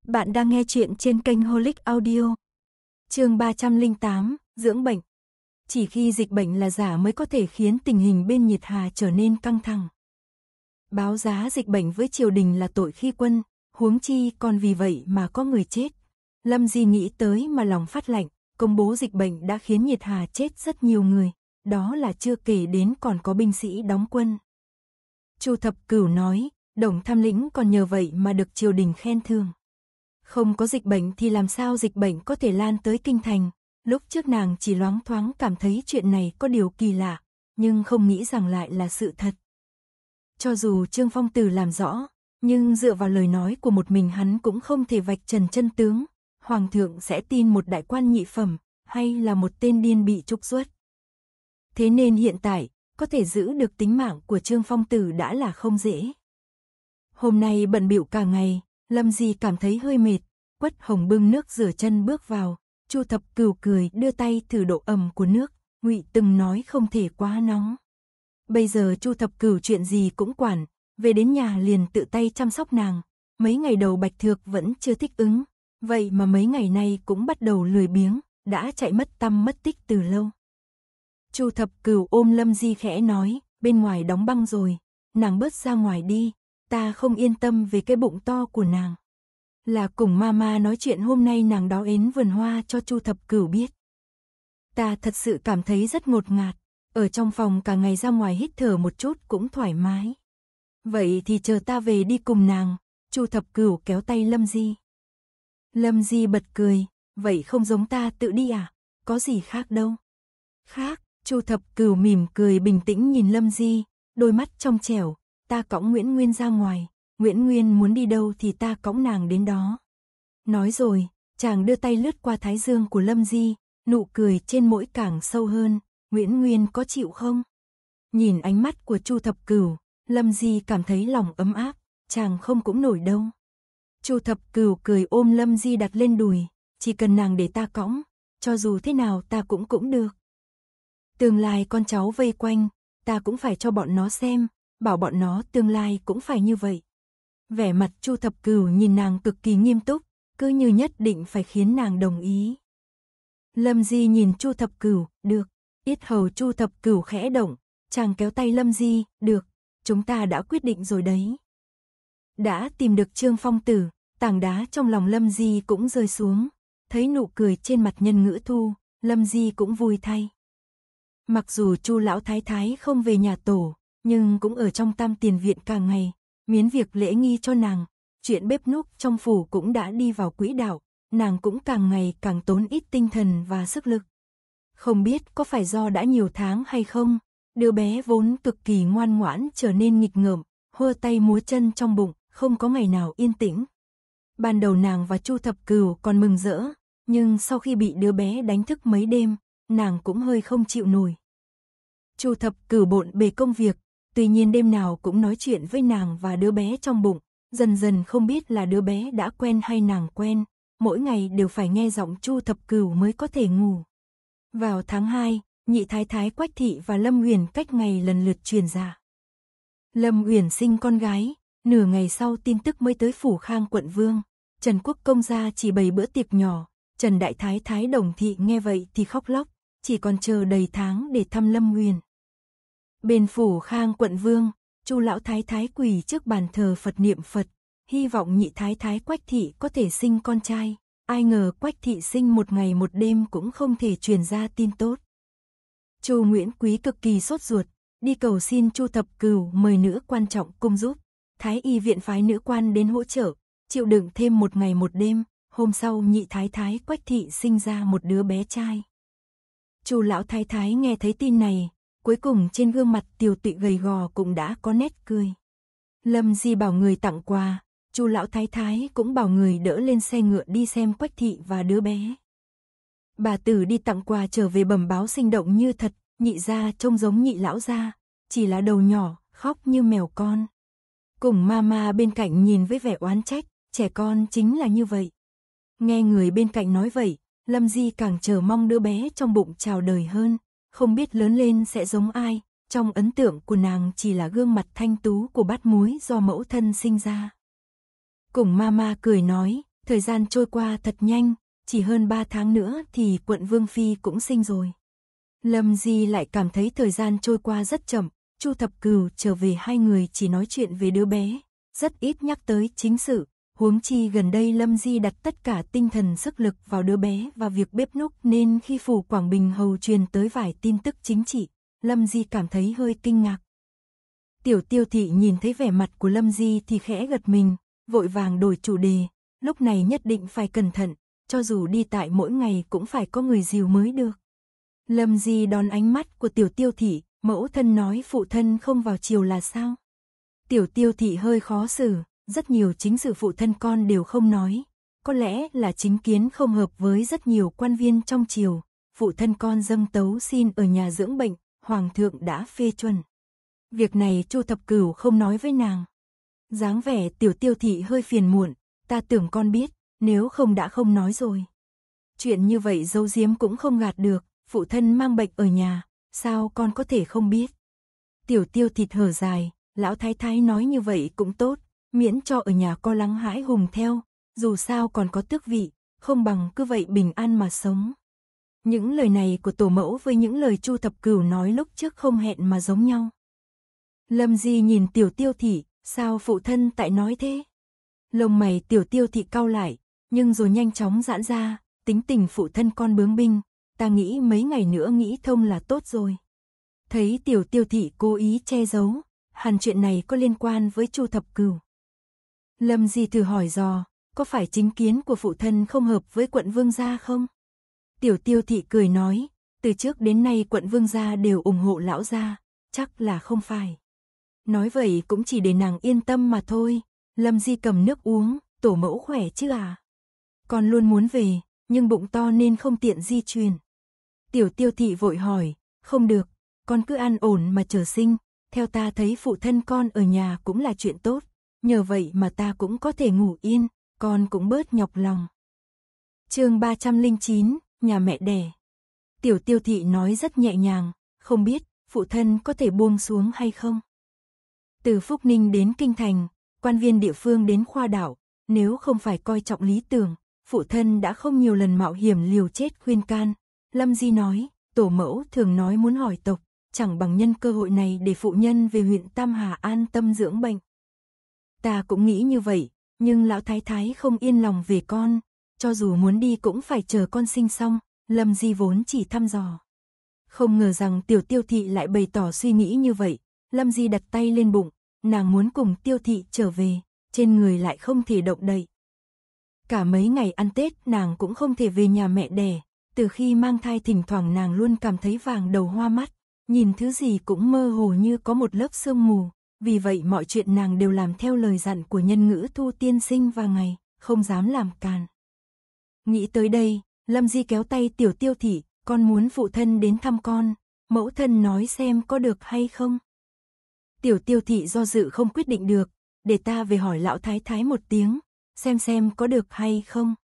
Bạn đang nghe chuyện trên kênh Holic Audio. Chương 308, dưỡng bệnh. Chỉ khi dịch bệnh là giả mới có thể khiến tình hình bên Nhiệt Hà trở nên căng thẳng. Báo giá dịch bệnh với triều đình là tội khi quân, huống chi còn vì vậy mà có người chết. Lâm Di nghĩ tới mà lòng phát lạnh, công bố dịch bệnh đã khiến Nhiệt Hà chết rất nhiều người, đó là chưa kể đến còn có binh sĩ đóng quân. Chu Thập Cửu nói, Đồng Tham Lĩnh còn nhờ vậy mà được triều đình khen thưởng. Không có dịch bệnh thì làm sao dịch bệnh có thể lan tới kinh thành, lúc trước nàng chỉ loáng thoáng cảm thấy chuyện này có điều kỳ lạ, nhưng không nghĩ rằng lại là sự thật. Cho dù Trương Phong Tử làm rõ, nhưng dựa vào lời nói của một mình hắn cũng không thể vạch trần chân tướng, hoàng thượng sẽ tin một đại quan nhị phẩm, hay là một tên điên bị trục xuất. Thế nên hiện tại, có thể giữ được tính mạng của Trương Phong Tử đã là không dễ. Hôm nay bận biểu cả ngày, Lâm Di cảm thấy hơi mệt, quất hồng bưng nước rửa chân bước vào, Chu Thập Cừu cười đưa tay thử độ ẩm của nước, Ngụy từng nói không thể quá nóng. Bây giờ Chu Thập Cửu chuyện gì cũng quản, về đến nhà liền tự tay chăm sóc nàng, mấy ngày đầu Bạch Thược vẫn chưa thích ứng, Vậy mà mấy ngày nay cũng bắt đầu lười biếng, đã chạy mất tâm mất tích từ lâu. Chu thập cửu ôm Lâm Di khẽ nói, bên ngoài đóng băng rồi, nàng bớt ra ngoài đi, ta không yên tâm về cái bụng to của nàng. Là cùng mama nói chuyện hôm nay nàng đó ến vườn hoa cho Chu thập cửu biết. Ta thật sự cảm thấy rất ngột ngạt, ở trong phòng cả ngày ra ngoài hít thở một chút cũng thoải mái. Vậy thì chờ ta về đi cùng nàng, Chu thập cửu kéo tay Lâm Di. Lâm Di bật cười, vậy không giống ta tự đi à, có gì khác đâu. Khác, Chu Thập Cửu mỉm cười bình tĩnh nhìn Lâm Di, đôi mắt trong trẻo, ta cõng Nguyễn Nguyên ra ngoài, Nguyễn Nguyên muốn đi đâu thì ta cõng nàng đến đó. Nói rồi, chàng đưa tay lướt qua thái dương của Lâm Di, nụ cười trên mỗi càng sâu hơn, Nguyễn Nguyên có chịu không? Nhìn ánh mắt của Chu Thập Cửu, Lâm Di cảm thấy lòng ấm áp, chàng không cũng nổi đâu. Chu thập cửu cười ôm Lâm Di đặt lên đùi, chỉ cần nàng để ta cõng, cho dù thế nào ta cũng cũng được. Tương lai con cháu vây quanh, ta cũng phải cho bọn nó xem, bảo bọn nó tương lai cũng phải như vậy. Vẻ mặt Chu thập cửu nhìn nàng cực kỳ nghiêm túc, cứ như nhất định phải khiến nàng đồng ý. Lâm Di nhìn Chu thập cửu, được, ít hầu Chu thập cửu khẽ động, chàng kéo tay Lâm Di, được, chúng ta đã quyết định rồi đấy. Đã tìm được Trương Phong Tử, tảng đá trong lòng Lâm Di cũng rơi xuống. Thấy nụ cười trên mặt nhân ngữ thu, Lâm Di cũng vui thay. Mặc dù Chu lão thái thái không về nhà tổ, nhưng cũng ở trong tam tiền viện cả ngày, miến việc lễ nghi cho nàng, chuyện bếp núc trong phủ cũng đã đi vào quỹ đạo, nàng cũng càng ngày càng tốn ít tinh thần và sức lực. Không biết có phải do đã nhiều tháng hay không, đứa bé vốn cực kỳ ngoan ngoãn trở nên nghịch ngợm, hơ tay múa chân trong bụng, không có ngày nào yên tĩnh. Ban đầu nàng và Chu Thập Cửu còn mừng rỡ, nhưng sau khi bị đứa bé đánh thức mấy đêm, nàng cũng hơi không chịu nổi. Chu Thập Cửu bận bề công việc, tuy nhiên đêm nào cũng nói chuyện với nàng và đứa bé trong bụng, dần dần không biết là đứa bé đã quen hay nàng quen, mỗi ngày đều phải nghe giọng Chu Thập Cửu mới có thể ngủ. Vào tháng 2, nhị thái thái Quách thị và Lâm Uyển cách ngày lần lượt truyền ra. Dạ. Lâm Uyển sinh con gái, Nửa ngày sau tin tức mới tới phủ khang quận vương. Trần Quốc Công gia chỉ bày bữa tiệc nhỏ. Trần Đại Thái Thái Đồng Thị nghe vậy thì khóc lóc. Chỉ còn chờ đầy tháng để thăm Lâm Nguyền. Bên phủ khang quận vương, chu lão thái thái quỳ trước bàn thờ Phật niệm Phật. Hy vọng nhị thái thái Quách Thị có thể sinh con trai. Ai ngờ Quách Thị sinh một ngày một đêm cũng không thể truyền ra tin tốt. Chu Nguyễn Quý cực kỳ sốt ruột, đi cầu xin Chu Thập cừu mời nữ quan trọng cung giúp. Thái y viện phái nữ quan đến hỗ trợ, chịu đựng thêm một ngày một đêm, hôm sau nhị thái thái Quách Thị sinh ra một đứa bé trai. Chu lão thái thái nghe thấy tin này, cuối cùng trên gương mặt tiều tụy gầy gò cũng đã có nét cười. Lâm Di bảo người tặng quà, Chu lão thái thái cũng bảo người đỡ lên xe ngựa đi xem Quách Thị và đứa bé. Bà tử đi tặng quà trở về bẩm báo sinh động như thật, nhị gia trông giống nhị lão gia, chỉ là đầu nhỏ, khóc như mèo con. Cùng mama bên cạnh nhìn với vẻ oán trách, trẻ con chính là như vậy. Nghe người bên cạnh nói vậy, Lâm Di càng chờ mong đứa bé trong bụng chào đời hơn, không biết lớn lên sẽ giống ai, trong ấn tượng của nàng chỉ là gương mặt thanh tú của bát muối do mẫu thân sinh ra. Cùng mama cười nói, thời gian trôi qua thật nhanh, chỉ hơn 3 tháng nữa thì quận Vương Phi cũng sinh rồi. Lâm Di lại cảm thấy thời gian trôi qua rất chậm, Chu Thập cửu trở về hai người chỉ nói chuyện về đứa bé, rất ít nhắc tới chính sự. Huống chi gần đây Lâm Di đặt tất cả tinh thần sức lực vào đứa bé và việc bếp núc nên khi phủ Quảng Bình hầu truyền tới vài tin tức chính trị, Lâm Di cảm thấy hơi kinh ngạc. Tiểu tiêu thị nhìn thấy vẻ mặt của Lâm Di thì khẽ gật mình, vội vàng đổi chủ đề, lúc này nhất định phải cẩn thận, cho dù đi tại mỗi ngày cũng phải có người dìu mới được. Lâm Di đón ánh mắt của tiểu tiêu thị, Mẫu thân nói phụ thân không vào chiều là sao? Tiểu tiêu thị hơi khó xử, rất nhiều chính sự phụ thân con đều không nói. Có lẽ là chính kiến không hợp với rất nhiều quan viên trong triều. Phụ thân con dâng tấu xin ở nhà dưỡng bệnh, hoàng thượng đã phê chuẩn. Việc này Chu Thập Cửu không nói với nàng. dáng vẻ tiểu tiêu thị hơi phiền muộn, ta tưởng con biết, nếu không đã không nói rồi. Chuyện như vậy dâu diếm cũng không gạt được, phụ thân mang bệnh ở nhà, sao con có thể không biết? Tiểu tiêu thịt hở dài, lão thái thái nói như vậy cũng tốt, miễn cho ở nhà co lắng hãi hùng theo, dù sao còn có tước vị, không bằng cứ vậy bình an mà sống. Những lời này của tổ mẫu với những lời Chu Thập Cửu nói lúc trước không hẹn mà giống nhau. Lâm Di nhìn tiểu tiêu thị, sao phụ thân tại nói thế? Lông mày tiểu tiêu thị cau lại, nhưng rồi nhanh chóng giãn ra, tính tình phụ thân con bướng binh, ta nghĩ mấy ngày nữa nghĩ thông là tốt rồi. Thấy tiểu tiêu thị cố ý che giấu, hẳn chuyện này có liên quan với chu thập cửu. Lâm Di thử hỏi dò, có phải chính kiến của phụ thân không hợp với quận vương gia không? Tiểu tiêu thị cười nói, từ trước đến nay quận vương gia đều ủng hộ lão gia, chắc là không phải. Nói vậy cũng chỉ để nàng yên tâm mà thôi, Lâm Di cầm nước uống, tổ mẫu khỏe chứ à? Con luôn muốn về, nhưng bụng to nên không tiện di chuyển. Tiểu tiêu thị vội hỏi, không được, con cứ ăn ổn mà chờ sinh, theo ta thấy phụ thân con ở nhà cũng là chuyện tốt, nhờ vậy mà ta cũng có thể ngủ yên, con cũng bớt nhọc lòng. chương 309, nhà mẹ đẻ. Tiểu tiêu thị nói rất nhẹ nhàng, không biết phụ thân có thể buông xuống hay không. Từ Phúc Ninh đến Kinh Thành, quan viên địa phương đến khoa đảo, nếu không phải coi trọng lý tưởng, phụ thân đã không nhiều lần mạo hiểm liều chết khuyên can, Lâm Di nói, tổ mẫu thường nói muốn hỏi tộc, chẳng bằng nhân cơ hội này để phụ nhân về huyện Tam Hà an tâm dưỡng bệnh. Ta cũng nghĩ như vậy, nhưng lão thái thái không yên lòng về con, cho dù muốn đi cũng phải chờ con sinh xong, Lâm Di vốn chỉ thăm dò. Không ngờ rằng tiểu tiêu thị lại bày tỏ suy nghĩ như vậy, Lâm Di đặt tay lên bụng, nàng muốn cùng tiêu thị trở về, trên người lại không thể động đậy. Cả mấy ngày ăn Tết nàng cũng không thể về nhà mẹ đẻ, từ khi mang thai thỉnh thoảng nàng luôn cảm thấy vàng đầu hoa mắt, nhìn thứ gì cũng mơ hồ như có một lớp sương mù, vì vậy mọi chuyện nàng đều làm theo lời dặn của nhân ngữ thu tiên sinh và ngày, không dám làm càn. Nghĩ tới đây, Lâm Di kéo tay tiểu tiêu thị, con muốn phụ thân đến thăm con, mẫu thân nói xem có được hay không. Tiểu tiêu thị do dự không quyết định được, để ta về hỏi lão thái thái một tiếng, xem xem có được hay không.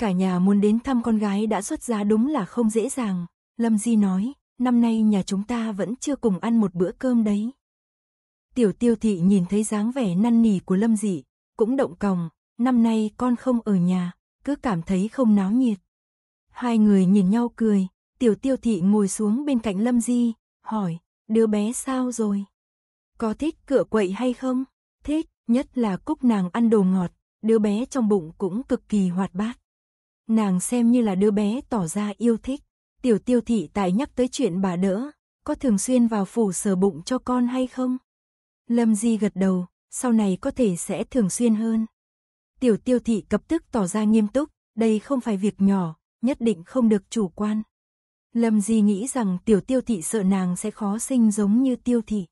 Cả nhà muốn đến thăm con gái đã xuất gia đúng là không dễ dàng. Lâm Di nói, năm nay nhà chúng ta vẫn chưa cùng ăn một bữa cơm đấy. Tiểu tiêu thị nhìn thấy dáng vẻ năn nỉ của Lâm Dị, cũng động còng, năm nay con không ở nhà, cứ cảm thấy không náo nhiệt. Hai người nhìn nhau cười, tiểu tiêu thị ngồi xuống bên cạnh Lâm Di, hỏi, đứa bé sao rồi? Có thích cửa quậy hay không? Thích, nhất là cúc nàng ăn đồ ngọt, đứa bé trong bụng cũng cực kỳ hoạt bát nàng xem như là đứa bé tỏ ra yêu thích. Tiểu tiêu thị tại nhắc tới chuyện bà đỡ, có thường xuyên vào phủ sờ bụng cho con hay không? Lâm Di gật đầu, sau này có thể sẽ thường xuyên hơn. Tiểu tiêu thị cập tức tỏ ra nghiêm túc, đây không phải việc nhỏ, nhất định không được chủ quan. Lâm Di nghĩ rằng tiểu tiêu thị sợ nàng sẽ khó sinh giống như tiêu thị.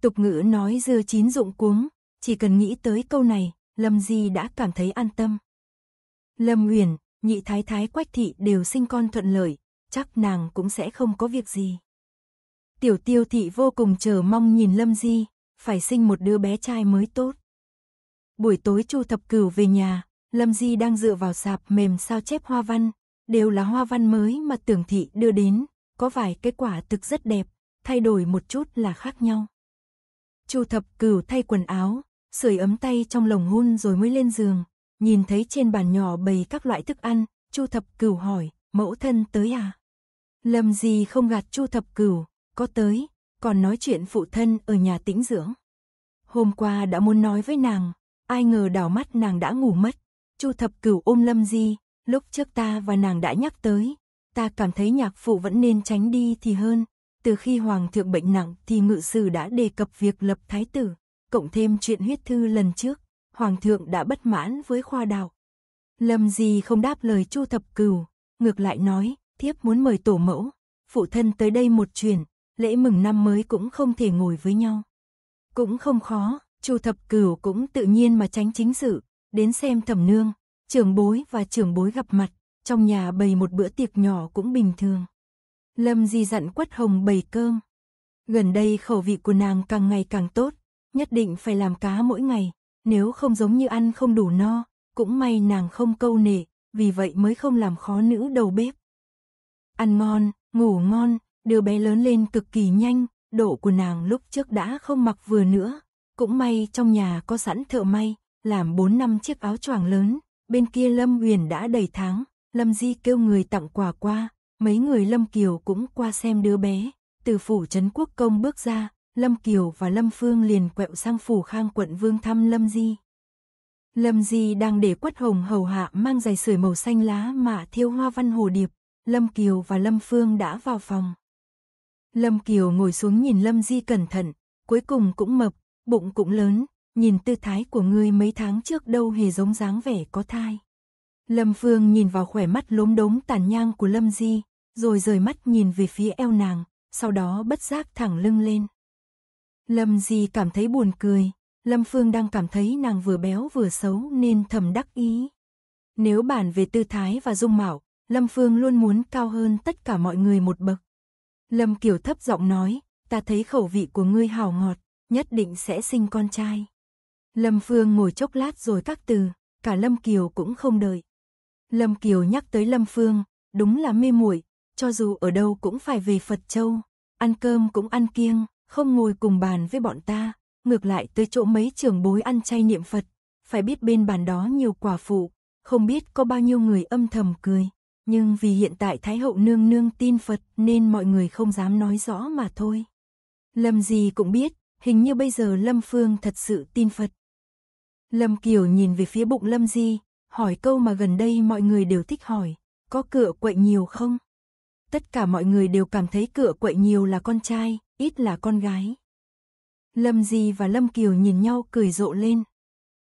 Tục ngữ nói dưa chín dụng cuống, chỉ cần nghĩ tới câu này, Lâm Di đã cảm thấy an tâm. Lâm Uyển, nhị thái thái Quách thị đều sinh con thuận lợi, chắc nàng cũng sẽ không có việc gì. Tiểu Tiêu thị vô cùng chờ mong nhìn Lâm Di, phải sinh một đứa bé trai mới tốt. Buổi tối Chu Thập Cửu về nhà, Lâm Di đang dựa vào sạp mềm sao chép hoa văn, đều là hoa văn mới mà Tưởng thị đưa đến, có vài cái quả thực rất đẹp, thay đổi một chút là khác nhau. Chu Thập Cửu thay quần áo, sưởi ấm tay trong lồng hôn rồi mới lên giường, Nhìn thấy trên bàn nhỏ bày các loại thức ăn, Chu Thập Cửu hỏi, mẫu thân tới à? Lâm Di không gạt Chu Thập Cửu, có tới, còn nói chuyện phụ thân ở nhà tĩnh dưỡng. Hôm qua đã muốn nói với nàng, ai ngờ đảo mắt nàng đã ngủ mất. Chu Thập Cửu ôm Lâm Di, lúc trước ta và nàng đã nhắc tới, ta cảm thấy nhạc phụ vẫn nên tránh đi thì hơn. Từ khi hoàng thượng bệnh nặng thì ngự sử đã đề cập việc lập thái tử, cộng thêm chuyện huyết thư lần trước, hoàng thượng đã bất mãn với khoa đào. Lâm Di không đáp lời Chu Thập Cừu, ngược lại nói, thiếp muốn mời tổ mẫu, phụ thân tới đây một chuyện, lễ mừng năm mới cũng không thể ngồi với nhau. Cũng không khó, Chu Thập Cửu cũng tự nhiên mà tránh chính sự, đến xem thẩm nương, trưởng bối và trưởng bối gặp mặt, trong nhà bày một bữa tiệc nhỏ cũng bình thường. Lâm Di dặn Quất Hồng bày cơm. Gần đây khẩu vị của nàng càng ngày càng tốt, nhất định phải làm cá mỗi ngày, nếu không giống như ăn không đủ no, cũng may nàng không câu nể, vì vậy mới không làm khó nữ đầu bếp. Ăn ngon, ngủ ngon, đứa bé lớn lên cực kỳ nhanh, độ của nàng lúc trước đã không mặc vừa nữa. Cũng may trong nhà có sẵn thợ may, làm 4 năm chiếc áo choàng lớn, bên kia Lâm uyển đã đầy tháng, Lâm Di kêu người tặng quà qua, mấy người Lâm Kiều cũng qua xem đứa bé, từ phủ trấn quốc công bước ra, Lâm Kiều và Lâm Phương liền quẹo sang phủ khang quận vương thăm Lâm Di. Lâm Di đang để quất hồng hầu hạ mang giày sưởi màu xanh lá mà thiêu hoa văn hồ điệp. Lâm Kiều và Lâm Phương đã vào phòng. Lâm Kiều ngồi xuống nhìn Lâm Di cẩn thận, cuối cùng cũng mập, bụng cũng lớn, nhìn tư thái của ngươi mấy tháng trước đâu hề giống dáng vẻ có thai. Lâm Phương nhìn vào khỏe mắt lốm đốm tàn nhang của Lâm Di, rồi rời mắt nhìn về phía eo nàng, sau đó bất giác thẳng lưng lên. Lâm Di cảm thấy buồn cười, Lâm Phương đang cảm thấy nàng vừa béo vừa xấu nên thầm đắc ý. Nếu bàn về tư thái và dung mạo, Lâm Phương luôn muốn cao hơn tất cả mọi người một bậc. Lâm Kiều thấp giọng nói, ta thấy khẩu vị của ngươi hào ngọt, nhất định sẽ sinh con trai. Lâm Phương ngồi chốc lát rồi các từ, cả Lâm Kiều cũng không đợi. Lâm Kiều nhắc tới Lâm Phương, đúng là mê muội, cho dù ở đâu cũng phải về Phật Châu, ăn cơm cũng ăn kiêng, không ngồi cùng bàn với bọn ta, ngược lại tới chỗ mấy trường bối ăn chay niệm Phật, phải biết bên bàn đó nhiều quả phụ, không biết có bao nhiêu người âm thầm cười, nhưng vì hiện tại Thái hậu nương nương tin Phật nên mọi người không dám nói rõ mà thôi. Lâm gì cũng biết, hình như bây giờ Lâm Phương thật sự tin Phật. Lâm Kiều nhìn về phía bụng Lâm Di, hỏi câu mà gần đây mọi người đều thích hỏi, có cửa quậy nhiều không? Tất cả mọi người đều cảm thấy cửa quậy nhiều là con trai, ít là con gái. Lâm Di và Lâm Kiều nhìn nhau cười rộ lên.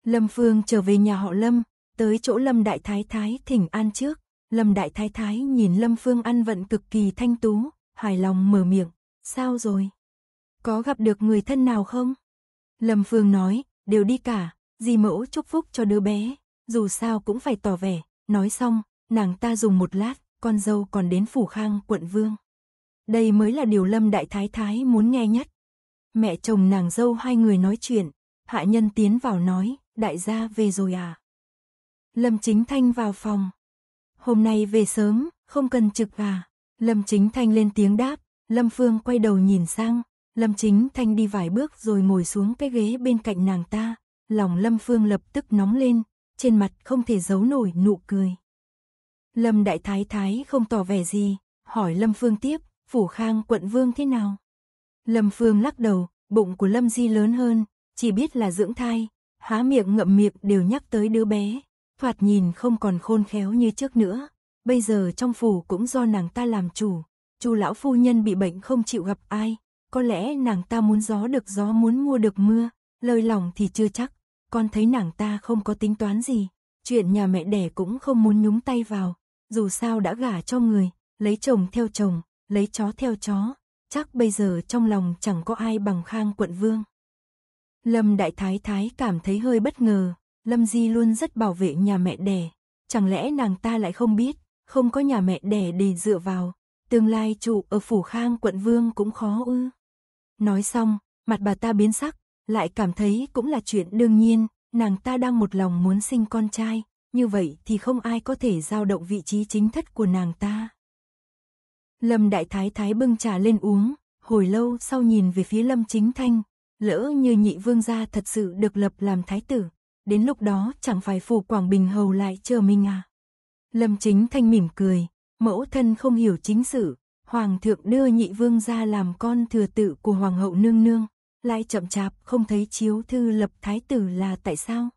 Lâm Phương trở về nhà họ Lâm, tới chỗ Lâm Đại Thái Thái thỉnh an trước. Lâm Đại Thái Thái nhìn Lâm Phương ăn vận cực kỳ thanh tú, hài lòng mở miệng, sao rồi? Có gặp được người thân nào không? Lâm Phương nói, đều đi cả, di mẫu chúc phúc cho đứa bé, dù sao cũng phải tỏ vẻ, nói xong, nàng ta dùng một lát, con dâu còn đến phủ khang quận vương. Đây mới là điều Lâm Đại Thái Thái muốn nghe nhất. Mẹ chồng nàng dâu hai người nói chuyện, hạ nhân tiến vào nói, đại gia về rồi à? Lâm Chính Thanh vào phòng. Hôm nay về sớm, không cần trực à? Lâm Chính Thanh lên tiếng đáp, Lâm Phương quay đầu nhìn sang, Lâm Chính Thanh đi vài bước rồi ngồi xuống cái ghế bên cạnh nàng ta, lòng Lâm Phương lập tức nóng lên, trên mặt không thể giấu nổi nụ cười. Lâm Đại Thái Thái không tỏ vẻ gì, hỏi Lâm Phương tiếp, Phủ Khang quận vương thế nào? Lâm Phương lắc đầu, bụng của Lâm Di lớn hơn, chỉ biết là dưỡng thai, há miệng ngậm miệng đều nhắc tới đứa bé, thoạt nhìn không còn khôn khéo như trước nữa, bây giờ trong phủ cũng do nàng ta làm chủ, Chu lão phu nhân bị bệnh không chịu gặp ai, có lẽ nàng ta muốn gió được gió muốn mưa được mưa, lời lòng thì chưa chắc, con thấy nàng ta không có tính toán gì, chuyện nhà mẹ đẻ cũng không muốn nhúng tay vào, dù sao đã gả cho người, lấy chồng theo chồng, lấy chó theo chó, chắc bây giờ trong lòng chẳng có ai bằng khang quận vương. Lâm Đại Thái Thái cảm thấy hơi bất ngờ, Lâm Di luôn rất bảo vệ nhà mẹ đẻ, chẳng lẽ nàng ta lại không biết, không có nhà mẹ đẻ để dựa vào, tương lai trụ ở phủ khang quận vương cũng khó ư. Nói xong, mặt bà ta biến sắc, lại cảm thấy cũng là chuyện đương nhiên, nàng ta đang một lòng muốn sinh con trai, như vậy thì không ai có thể giao động vị trí chính thất của nàng ta. Lâm Đại Thái Thái bưng trà lên uống, hồi lâu sau nhìn về phía Lâm Chính Thanh, lỡ như nhị vương gia thật sự được lập làm thái tử, đến lúc đó chẳng phải phủ Quảng Bình hầu lại chờ mình à. Lâm Chính Thanh mỉm cười, mẫu thân không hiểu chính sự, hoàng thượng đưa nhị vương gia làm con thừa tự của hoàng hậu nương nương, lại chậm chạp không thấy chiếu thư lập thái tử là tại sao.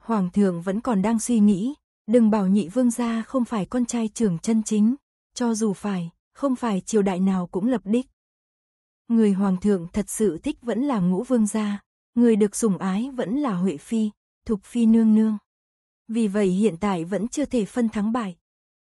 Hoàng thượng vẫn còn đang suy nghĩ, đừng bảo nhị vương gia không phải con trai trưởng chân chính, cho dù phải, không phải triều đại nào cũng lập đích. Người hoàng thượng thật sự thích vẫn là ngũ vương gia, người được sủng ái vẫn là Huệ Phi, Thục Phi nương nương. Vì vậy hiện tại vẫn chưa thể phân thắng bại.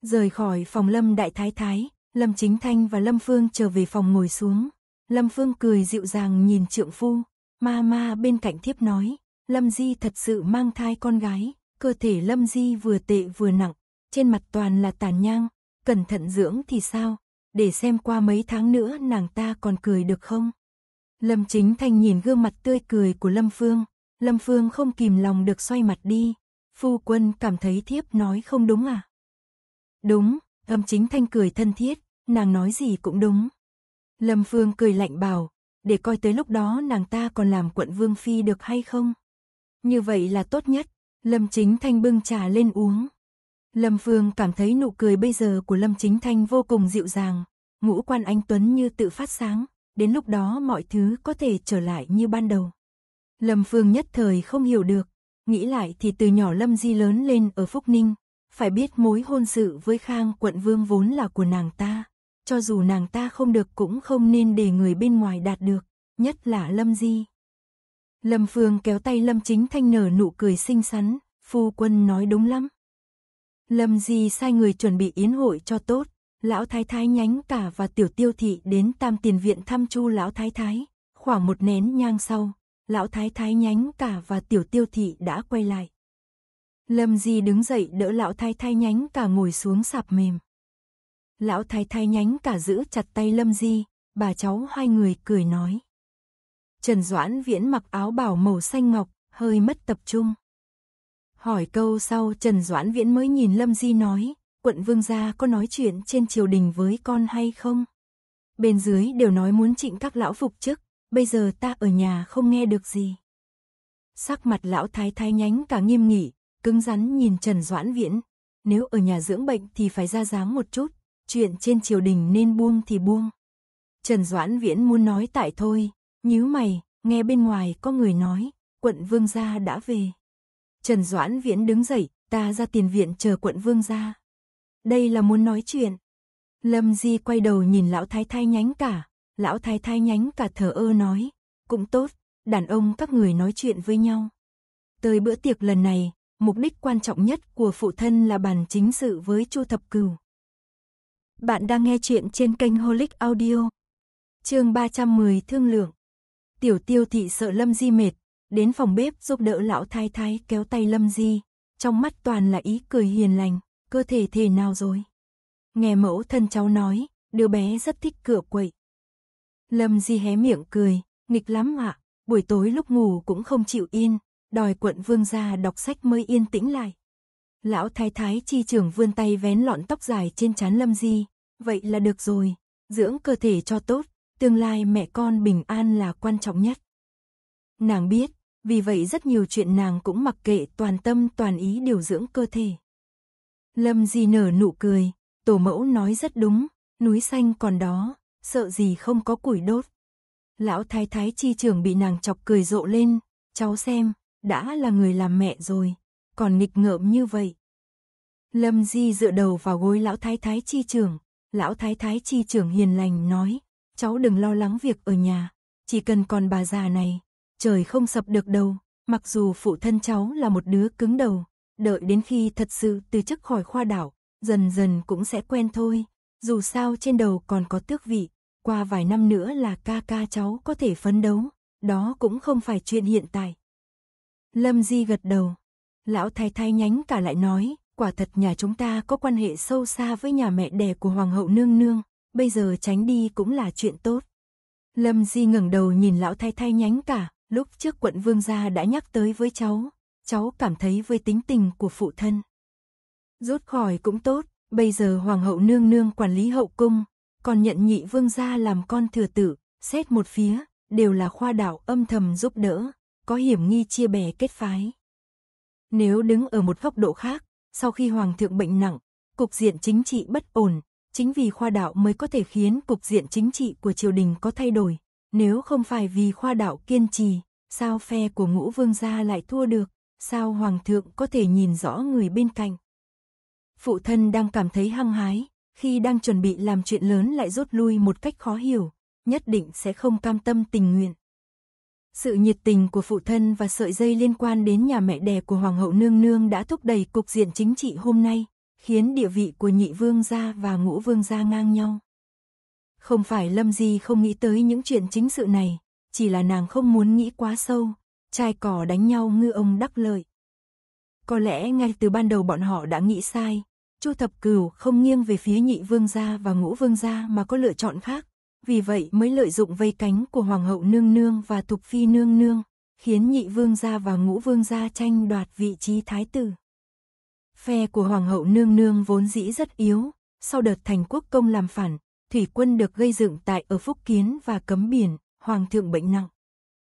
Rời khỏi phòng Lâm Đại Thái Thái, Lâm Chính Thanh và Lâm Phương trở về phòng ngồi xuống. Lâm Phương cười dịu dàng nhìn trượng phu, ma ma bên cạnh thiếp nói, Lâm Di thật sự mang thai con gái, cơ thể Lâm Di vừa tệ vừa nặng, trên mặt toàn là tàn nhang, cẩn thận dưỡng thì sao, để xem qua mấy tháng nữa nàng ta còn cười được không. Lâm Chính Thanh nhìn gương mặt tươi cười của Lâm Phương, Lâm Phương không kìm lòng được xoay mặt đi. Phu quân cảm thấy thiếp nói không đúng à? Đúng, Lâm Chính Thanh cười thân thiết, nàng nói gì cũng đúng. Lâm Phương cười lạnh bảo, để coi tới lúc đó nàng ta còn làm quận Vương Phi được hay không. Như vậy là tốt nhất, Lâm Chính Thanh bưng trà lên uống. Lâm Phương cảm thấy nụ cười bây giờ của Lâm Chính Thanh vô cùng dịu dàng, ngũ quan anh Tuấn như tự phát sáng, đến lúc đó mọi thứ có thể trở lại như ban đầu. Lâm Phương nhất thời không hiểu được, nghĩ lại thì từ nhỏ Lâm Di lớn lên ở Phúc Ninh, phải biết mối hôn sự với Khang quận vương vốn là của nàng ta, cho dù nàng ta không được cũng không nên để người bên ngoài đạt được, nhất là Lâm Di. Lâm Phương kéo tay Lâm Chính Thanh nở nụ cười xinh xắn, phu quân nói đúng lắm. Lâm Di sai người chuẩn bị yến hội cho tốt, lão thái thái nhánh cả và tiểu tiêu thị đến tam tiền viện thăm chu lão thái thái, khoảng một nén nhang sau, lão thái thái nhánh cả và tiểu tiêu thị đã quay lại. Lâm Di đứng dậy đỡ lão thái thái nhánh cả ngồi xuống sạp mềm. Lão thái thái nhánh cả giữ chặt tay Lâm Di, bà cháu hai người cười nói. Trần Doãn Viễn mặc áo bảo màu xanh ngọc, hơi mất tập trung. Hỏi câu sau Trần Doãn Viễn mới nhìn Lâm Di nói, quận vương gia có nói chuyện trên triều đình với con hay không? Bên dưới đều nói muốn trịnh các lão phục chức, bây giờ ta ở nhà không nghe được gì. Sắc mặt lão thái thái nhánh cả nghiêm nghị, cứng rắn nhìn Trần Doãn Viễn. Nếu ở nhà dưỡng bệnh thì phải ra dáng một chút, chuyện trên triều đình nên buông thì buông. Trần Doãn Viễn muốn nói tại thôi, nhíu mày, nghe bên ngoài có người nói, quận vương gia đã về. Trần Doãn Viễn đứng dậy, ta ra tiền viện chờ quận vương ra. Đây là muốn nói chuyện. Lâm Di quay đầu nhìn lão thái thái nhánh cả, lão thái thái nhánh cả thở ơ nói, cũng tốt, đàn ông các người nói chuyện với nhau. Tới bữa tiệc lần này, mục đích quan trọng nhất của phụ thân là bàn chính sự với Chu Thập Cửu. Bạn đang nghe chuyện trên kênh Holic Audio. Chương 310 thương lượng. Tiểu Tiêu thị sợ Lâm Di mệt, Đến phòng bếp giúp đỡ lão thái thái kéo tay Lâm Di, trong mắt toàn là ý cười hiền lành, cơ thể thể nào rồi? Nghe mẫu thân cháu nói, đứa bé rất thích cửa quậy. Lâm Di hé miệng cười, nghịch lắm ạ, buổi tối lúc ngủ cũng không chịu yên, đòi quận vương gia đọc sách mới yên tĩnh lại. Lão thái thái chi trưởng vươn tay vén lọn tóc dài trên trán Lâm Di, vậy là được rồi, dưỡng cơ thể cho tốt, tương lai mẹ con bình an là quan trọng nhất. Nàng biết, vì vậy rất nhiều chuyện nàng cũng mặc kệ toàn tâm toàn ý điều dưỡng cơ thể. Lâm Di nở nụ cười, tổ mẫu nói rất đúng, núi xanh còn đó, sợ gì không có củi đốt. Lão thái thái chi trưởng bị nàng chọc cười rộ lên, cháu xem, đã là người làm mẹ rồi, còn nghịch ngợm như vậy. Lâm Di dựa đầu vào gối lão thái thái chi trưởng, lão thái thái chi trưởng hiền lành nói, cháu đừng lo lắng việc ở nhà, chỉ cần còn bà già này, trời không sập được đâu, mặc dù phụ thân cháu là một đứa cứng đầu, đợi đến khi thật sự từ chức khỏi khoa đảo, dần dần cũng sẽ quen thôi, dù sao trên đầu còn có tước vị, qua vài năm nữa là ca ca cháu có thể phấn đấu, đó cũng không phải chuyện hiện tại. Lâm Di gật đầu, lão thái thái nhánh cả lại nói, quả thật nhà chúng ta có quan hệ sâu xa với nhà mẹ đẻ của Hoàng hậu nương nương, bây giờ tránh đi cũng là chuyện tốt. Lâm Di ngẩng đầu nhìn lão thái thái nhánh cả, Lúc trước quận vương gia đã nhắc tới với cháu, cháu cảm thấy với tính tình của phụ thân. Rút khỏi cũng tốt, bây giờ hoàng hậu nương nương quản lý hậu cung, còn nhận nhị vương gia làm con thừa tử, xét một phía, đều là khoa đảo âm thầm giúp đỡ, có hiểm nghi chia bè kết phái. Nếu đứng ở một góc độ khác, sau khi hoàng thượng bệnh nặng, cục diện chính trị bất ổn, chính vì khoa đạo mới có thể khiến cục diện chính trị của triều đình có thay đổi, nếu không phải vì khoa đạo kiên trì, sao phe của ngũ vương gia lại thua được, sao hoàng thượng có thể nhìn rõ người bên cạnh. Phụ thân đang cảm thấy hăng hái, khi đang chuẩn bị làm chuyện lớn lại rút lui một cách khó hiểu, nhất định sẽ không cam tâm tình nguyện. Sự nhiệt tình của phụ thân và sợi dây liên quan đến nhà mẹ đẻ của Hoàng hậu Nương Nương đã thúc đẩy cục diện chính trị hôm nay, khiến địa vị của nhị vương gia và ngũ vương gia ngang nhau. Không phải Lâm Di không nghĩ tới những chuyện chính sự này, chỉ là nàng không muốn nghĩ quá sâu, trai cỏ đánh nhau ngư ông đắc lợi. Có lẽ ngay từ ban đầu bọn họ đã nghĩ sai, Chu Thập Cửu không nghiêng về phía nhị vương gia và ngũ vương gia mà có lựa chọn khác, vì vậy mới lợi dụng vây cánh của Hoàng hậu Nương Nương và Thục Phi Nương Nương, khiến nhị vương gia và ngũ vương gia tranh đoạt vị trí thái tử. Phe của Hoàng hậu Nương Nương vốn dĩ rất yếu, sau đợt thành quốc công làm phản, thủy quân được gây dựng tại ở Phúc Kiến và Cấm Biển, Hoàng thượng bệnh nặng.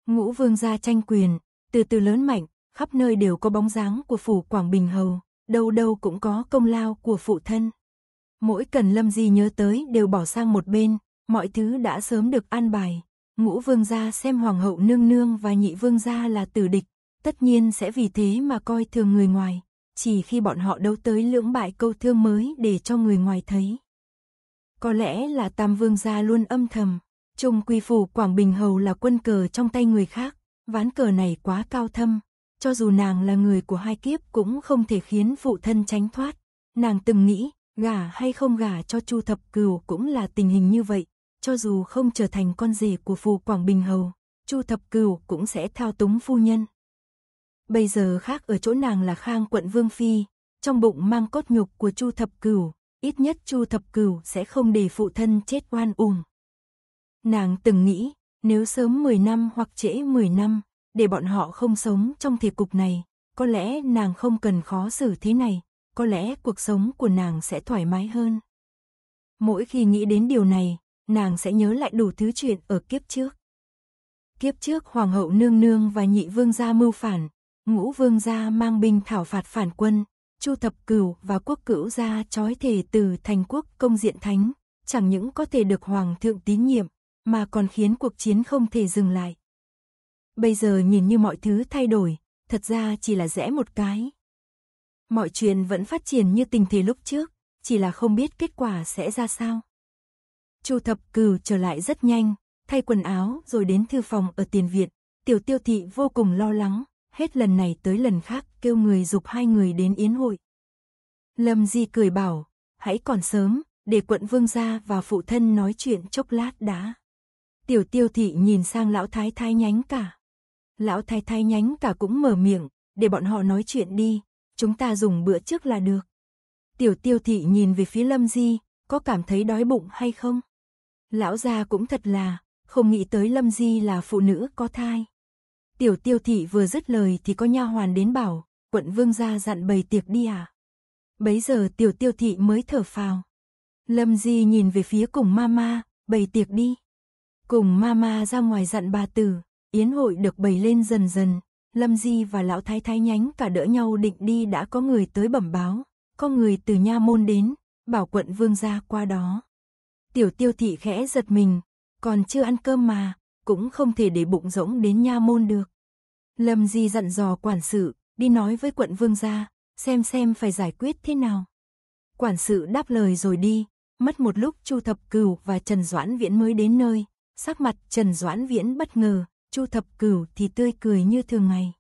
Ngũ vương gia tranh quyền, từ từ lớn mạnh, khắp nơi đều có bóng dáng của phủ Quảng Bình Hầu, đâu đâu cũng có công lao của phụ thân. Mỗi cần Lâm Di nhớ tới đều bỏ sang một bên, mọi thứ đã sớm được an bài. Ngũ vương gia xem hoàng hậu nương nương và nhị vương gia là tử địch, tất nhiên sẽ vì thế mà coi thường người ngoài, chỉ khi bọn họ đấu tới lưỡng bại câu thương mới để cho người ngoài thấy. Có lẽ là Tam Vương gia luôn âm thầm, Trung Quy Phủ Quảng Bình Hầu là quân cờ trong tay người khác, ván cờ này quá cao thâm, cho dù nàng là người của hai kiếp cũng không thể khiến phụ thân tránh thoát. Nàng từng nghĩ, gả hay không gả cho Chu Thập Cửu cũng là tình hình như vậy, cho dù không trở thành con rể của Phù Quảng Bình Hầu, Chu Thập Cửu cũng sẽ thao túng phu nhân. Bây giờ khác ở chỗ nàng là Khang quận Vương Phi, trong bụng mang cốt nhục của Chu Thập Cửu, ít nhất Chu Thập Cửu sẽ không để phụ thân chết oan uổng. Nàng từng nghĩ, nếu sớm 10 năm hoặc trễ 10 năm, để bọn họ không sống trong thiệt cục này, có lẽ nàng không cần khó xử thế này, có lẽ cuộc sống của nàng sẽ thoải mái hơn. Mỗi khi nghĩ đến điều này, nàng sẽ nhớ lại đủ thứ chuyện ở kiếp trước. Kiếp trước hoàng hậu nương nương và nhị vương gia mưu phản, ngũ vương gia mang binh thảo phạt phản quân, Chu Thập Cửu và Quốc Cửu ra chói thể từ thành quốc công diện thánh, chẳng những có thể được Hoàng thượng tín nhiệm, mà còn khiến cuộc chiến không thể dừng lại. Bây giờ nhìn như mọi thứ thay đổi, thật ra chỉ là rẽ một cái. Mọi chuyện vẫn phát triển như tình thế lúc trước, chỉ là không biết kết quả sẽ ra sao. Chu Thập Cửu trở lại rất nhanh, thay quần áo rồi đến thư phòng ở tiền viện, Tiểu Tiêu thị vô cùng lo lắng, hết lần này tới lần khác kêu người dục hai người đến yến hội. Lâm Di cười bảo, hãy còn sớm, để quận vương gia và phụ thân nói chuyện chốc lát đã. Tiểu tiêu thị nhìn sang lão thái thái nhánh cả. Lão thái thái nhánh cả cũng mở miệng, để bọn họ nói chuyện đi, chúng ta dùng bữa trước là được. Tiểu tiêu thị nhìn về phía Lâm Di, có cảm thấy đói bụng hay không? Lão gia cũng thật là, không nghĩ tới Lâm Di là phụ nữ có thai. Tiểu tiêu thị vừa dứt lời thì có nha hoàn đến bảo, quận vương gia dặn bày tiệc đi à. Bấy giờ tiểu tiêu thị mới thở phào. Lâm Di nhìn về phía cùng mama, bày tiệc đi. Cùng mama ra ngoài dặn bà tử, yến hội được bày lên dần dần. Lâm Di và lão thái thái nhánh cả đỡ nhau định đi đã có người tới bẩm báo, có người từ nha môn đến, bảo quận vương gia qua đó. Tiểu tiêu thị khẽ giật mình, còn chưa ăn cơm mà, cũng không thể để bụng rỗng đến nha môn được. Lâm Di dặn dò quản sự, đi nói với quận vương gia, xem xem phải giải quyết thế nào. Quản sự đáp lời rồi đi, mất một lúc Chu Thập Cửu và Trần Doãn Viễn mới đến nơi, sắc mặt Trần Doãn Viễn bất ngờ, Chu Thập Cửu thì tươi cười như thường ngày.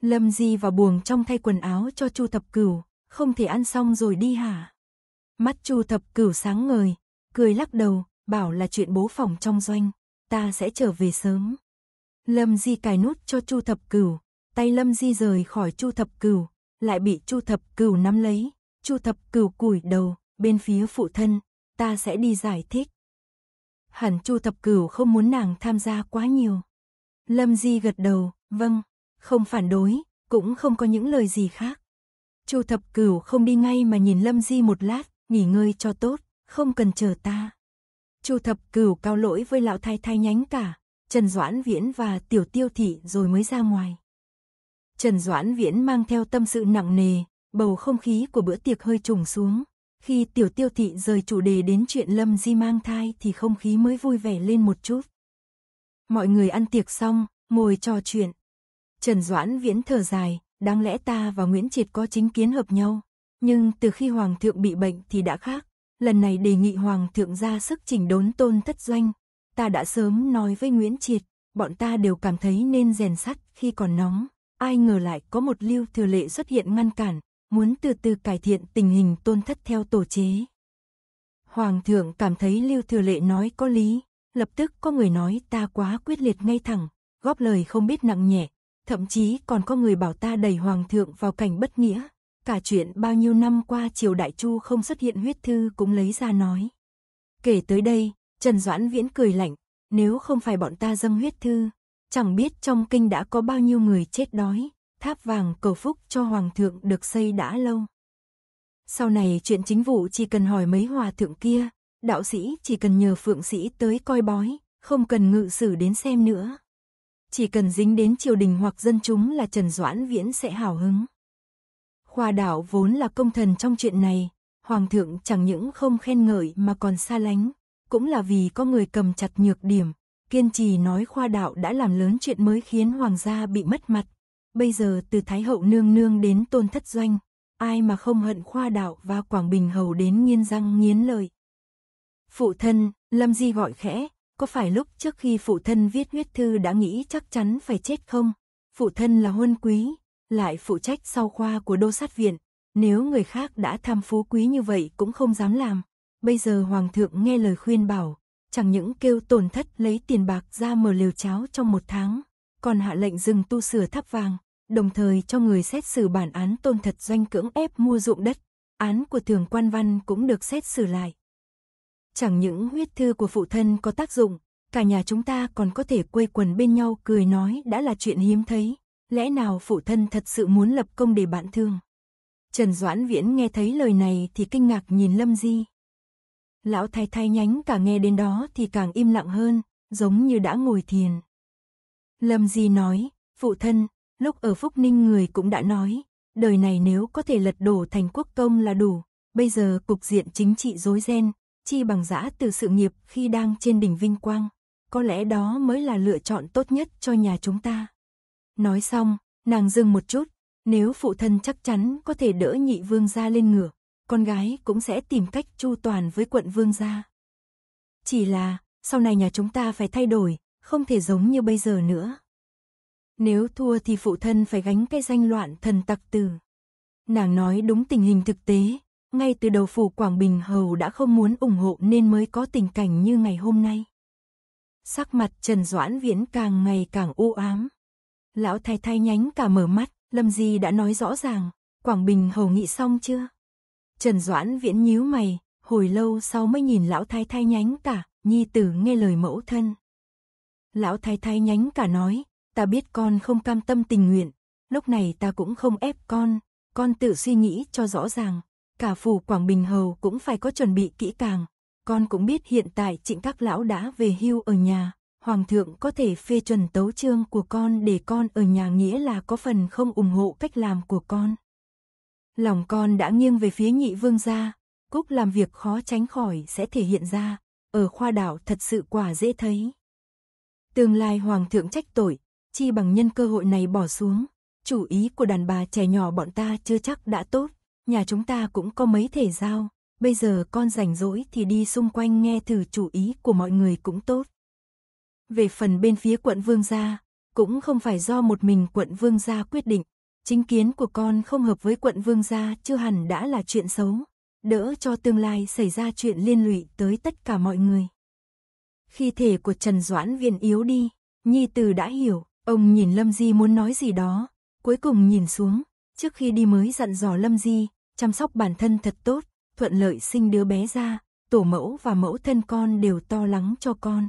Lâm Di vào buồng trong thay quần áo cho Chu Thập Cửu, không thể ăn xong rồi đi hả? Mắt Chu Thập Cửu sáng ngời, cười lắc đầu, bảo là chuyện bố phòng trong doanh, ta sẽ trở về sớm. Lâm Di cài nút cho Chu Thập Cửu, tay Lâm Di rời khỏi Chu Thập Cửu, lại bị Chu Thập Cửu nắm lấy, Chu Thập Cửu cúi đầu, bên phía phụ thân, ta sẽ đi giải thích. Hẳn Chu Thập Cửu không muốn nàng tham gia quá nhiều. Lâm Di gật đầu, vâng, không phản đối, cũng không có những lời gì khác. Chu Thập Cửu không đi ngay mà nhìn Lâm Di một lát, nghỉ ngơi cho tốt, không cần chờ ta. Chu thập cửu cao lỗi với lão thái thái nhánh cả, Trần Doãn Viễn và tiểu tiêu thị rồi mới ra ngoài. Trần Doãn Viễn mang theo tâm sự nặng nề, bầu không khí của bữa tiệc hơi trùng xuống. Khi tiểu tiêu thị rời chủ đề đến chuyện Lâm Di mang thai thì không khí mới vui vẻ lên một chút. Mọi người ăn tiệc xong, ngồi trò chuyện. Trần Doãn Viễn thở dài, đáng lẽ ta và Nguyễn Triệt có chính kiến hợp nhau. Nhưng từ khi Hoàng thượng bị bệnh thì đã khác, lần này đề nghị Hoàng thượng ra sức chỉnh đốn tôn thất doanh. Ta đã sớm nói với Nguyễn Triệt, bọn ta đều cảm thấy nên rèn sắt khi còn nóng. Ai ngờ lại có một lưu thừa lệ xuất hiện ngăn cản, muốn từ từ cải thiện tình hình tôn thất theo tổ chế. Hoàng thượng cảm thấy lưu thừa lệ nói có lý, lập tức có người nói ta quá quyết liệt ngay thẳng, góp lời không biết nặng nhẹ, thậm chí còn có người bảo ta đẩy hoàng thượng vào cảnh bất nghĩa. Cả chuyện bao nhiêu năm qua triều đại chu không xuất hiện huyết thư cũng lấy ra nói. Kể tới đây, Trần Doãn Viễn cười lạnh, nếu không phải bọn ta dâng huyết thư, chẳng biết trong kinh đã có bao nhiêu người chết đói, tháp vàng cầu phúc cho hoàng thượng được xây đã lâu. Sau này chuyện chính vụ chỉ cần hỏi mấy hòa thượng kia, đạo sĩ chỉ cần nhờ phượng sĩ tới coi bói, không cần ngự sử đến xem nữa. Chỉ cần dính đến triều đình hoặc dân chúng là Trần Doãn Viễn sẽ hào hứng. Khoa đạo vốn là công thần trong chuyện này, Hoàng thượng chẳng những không khen ngợi mà còn xa lánh, cũng là vì có người cầm chặt nhược điểm, kiên trì nói khoa đạo đã làm lớn chuyện mới khiến Hoàng gia bị mất mặt. Bây giờ từ Thái hậu nương nương đến tôn thất doanh, ai mà không hận khoa đạo và Quảng Bình hầu đến nghiên răng nghiến lời. Phụ thân, Lâm Di gọi khẽ, có phải lúc trước khi phụ thân viết huyết thư đã nghĩ chắc chắn phải chết không? Phụ thân là huân quý, lại phụ trách sau khoa của đô sát viện. Nếu người khác đã tham phú quý như vậy cũng không dám làm. Bây giờ Hoàng thượng nghe lời khuyên bảo, chẳng những kêu tổn thất lấy tiền bạc ra mở liều cháo trong một tháng, còn hạ lệnh dừng tu sửa tháp vàng, đồng thời cho người xét xử bản án tôn thật doanh cưỡng ép mua ruộng đất. Án của thường quan văn cũng được xét xử lại. Chẳng những huyết thư của phụ thân có tác dụng, cả nhà chúng ta còn có thể quây quần bên nhau cười nói đã là chuyện hiếm thấy. Lẽ nào phụ thân thật sự muốn lập công để bạn thương? Trần Doãn Viễn nghe thấy lời này thì kinh ngạc nhìn Lâm Di. Lão thái thái nhánh cả nghe đến đó thì càng im lặng hơn, giống như đã ngồi thiền. Lâm Di nói, phụ thân, lúc ở Phúc Ninh người cũng đã nói, đời này nếu có thể lật đổ thành quốc công là đủ, bây giờ cục diện chính trị rối ren, chi bằng giã từ sự nghiệp khi đang trên đỉnh vinh quang, có lẽ đó mới là lựa chọn tốt nhất cho nhà chúng ta. Nói xong, nàng dừng một chút, nếu phụ thân chắc chắn có thể đỡ nhị vương gia lên ngựa, con gái cũng sẽ tìm cách chu toàn với quận vương gia. Chỉ là, sau này nhà chúng ta phải thay đổi, không thể giống như bây giờ nữa. Nếu thua thì phụ thân phải gánh cái danh loạn thần tặc tử. Nàng nói đúng tình hình thực tế, ngay từ đầu phủ Quảng Bình Hầu đã không muốn ủng hộ nên mới có tình cảnh như ngày hôm nay. Sắc mặt Trần Doãn Viễn càng ngày càng u ám. Lão thái thái nhánh cả mở mắt, Lâm Di đã nói rõ ràng, Quảng Bình hầu nghị xong chưa? Trần Doãn viễn nhíu mày, hồi lâu sau mới nhìn lão thái thái nhánh cả, nhi tử nghe lời mẫu thân. Lão thái thái nhánh cả nói, ta biết con không cam tâm tình nguyện, lúc này ta cũng không ép con, con tự suy nghĩ cho rõ ràng, cả phủ Quảng Bình Hầu cũng phải có chuẩn bị kỹ càng. Con cũng biết hiện tại trịnh các lão đã về hưu ở nhà, Hoàng thượng có thể phê chuẩn tấu chương của con để con ở nhà nghĩa là có phần không ủng hộ cách làm của con. Lòng con đã nghiêng về phía nhị vương gia, Cúc làm việc khó tránh khỏi sẽ thể hiện ra, ở khoa đảo thật sự quả dễ thấy. Tương lai hoàng thượng trách tội, chi bằng nhân cơ hội này bỏ xuống, chủ ý của đàn bà trẻ nhỏ bọn ta chưa chắc đã tốt, nhà chúng ta cũng có mấy thể giao, bây giờ con rảnh rỗi thì đi xung quanh nghe thử chủ ý của mọi người cũng tốt. Về phần bên phía quận Vương Gia, cũng không phải do một mình quận Vương Gia quyết định. Chính kiến của con không hợp với quận Vương Gia chưa hẳn đã là chuyện xấu, đỡ cho tương lai xảy ra chuyện liên lụy tới tất cả mọi người. Khi thể của Trần Doãn Viện yếu đi, Nhi Từ đã hiểu, ông nhìn Lâm Di muốn nói gì đó, cuối cùng nhìn xuống, trước khi đi mới dặn dò Lâm Di, chăm sóc bản thân thật tốt, thuận lợi sinh đứa bé ra, tổ mẫu và mẫu thân con đều to lắng cho con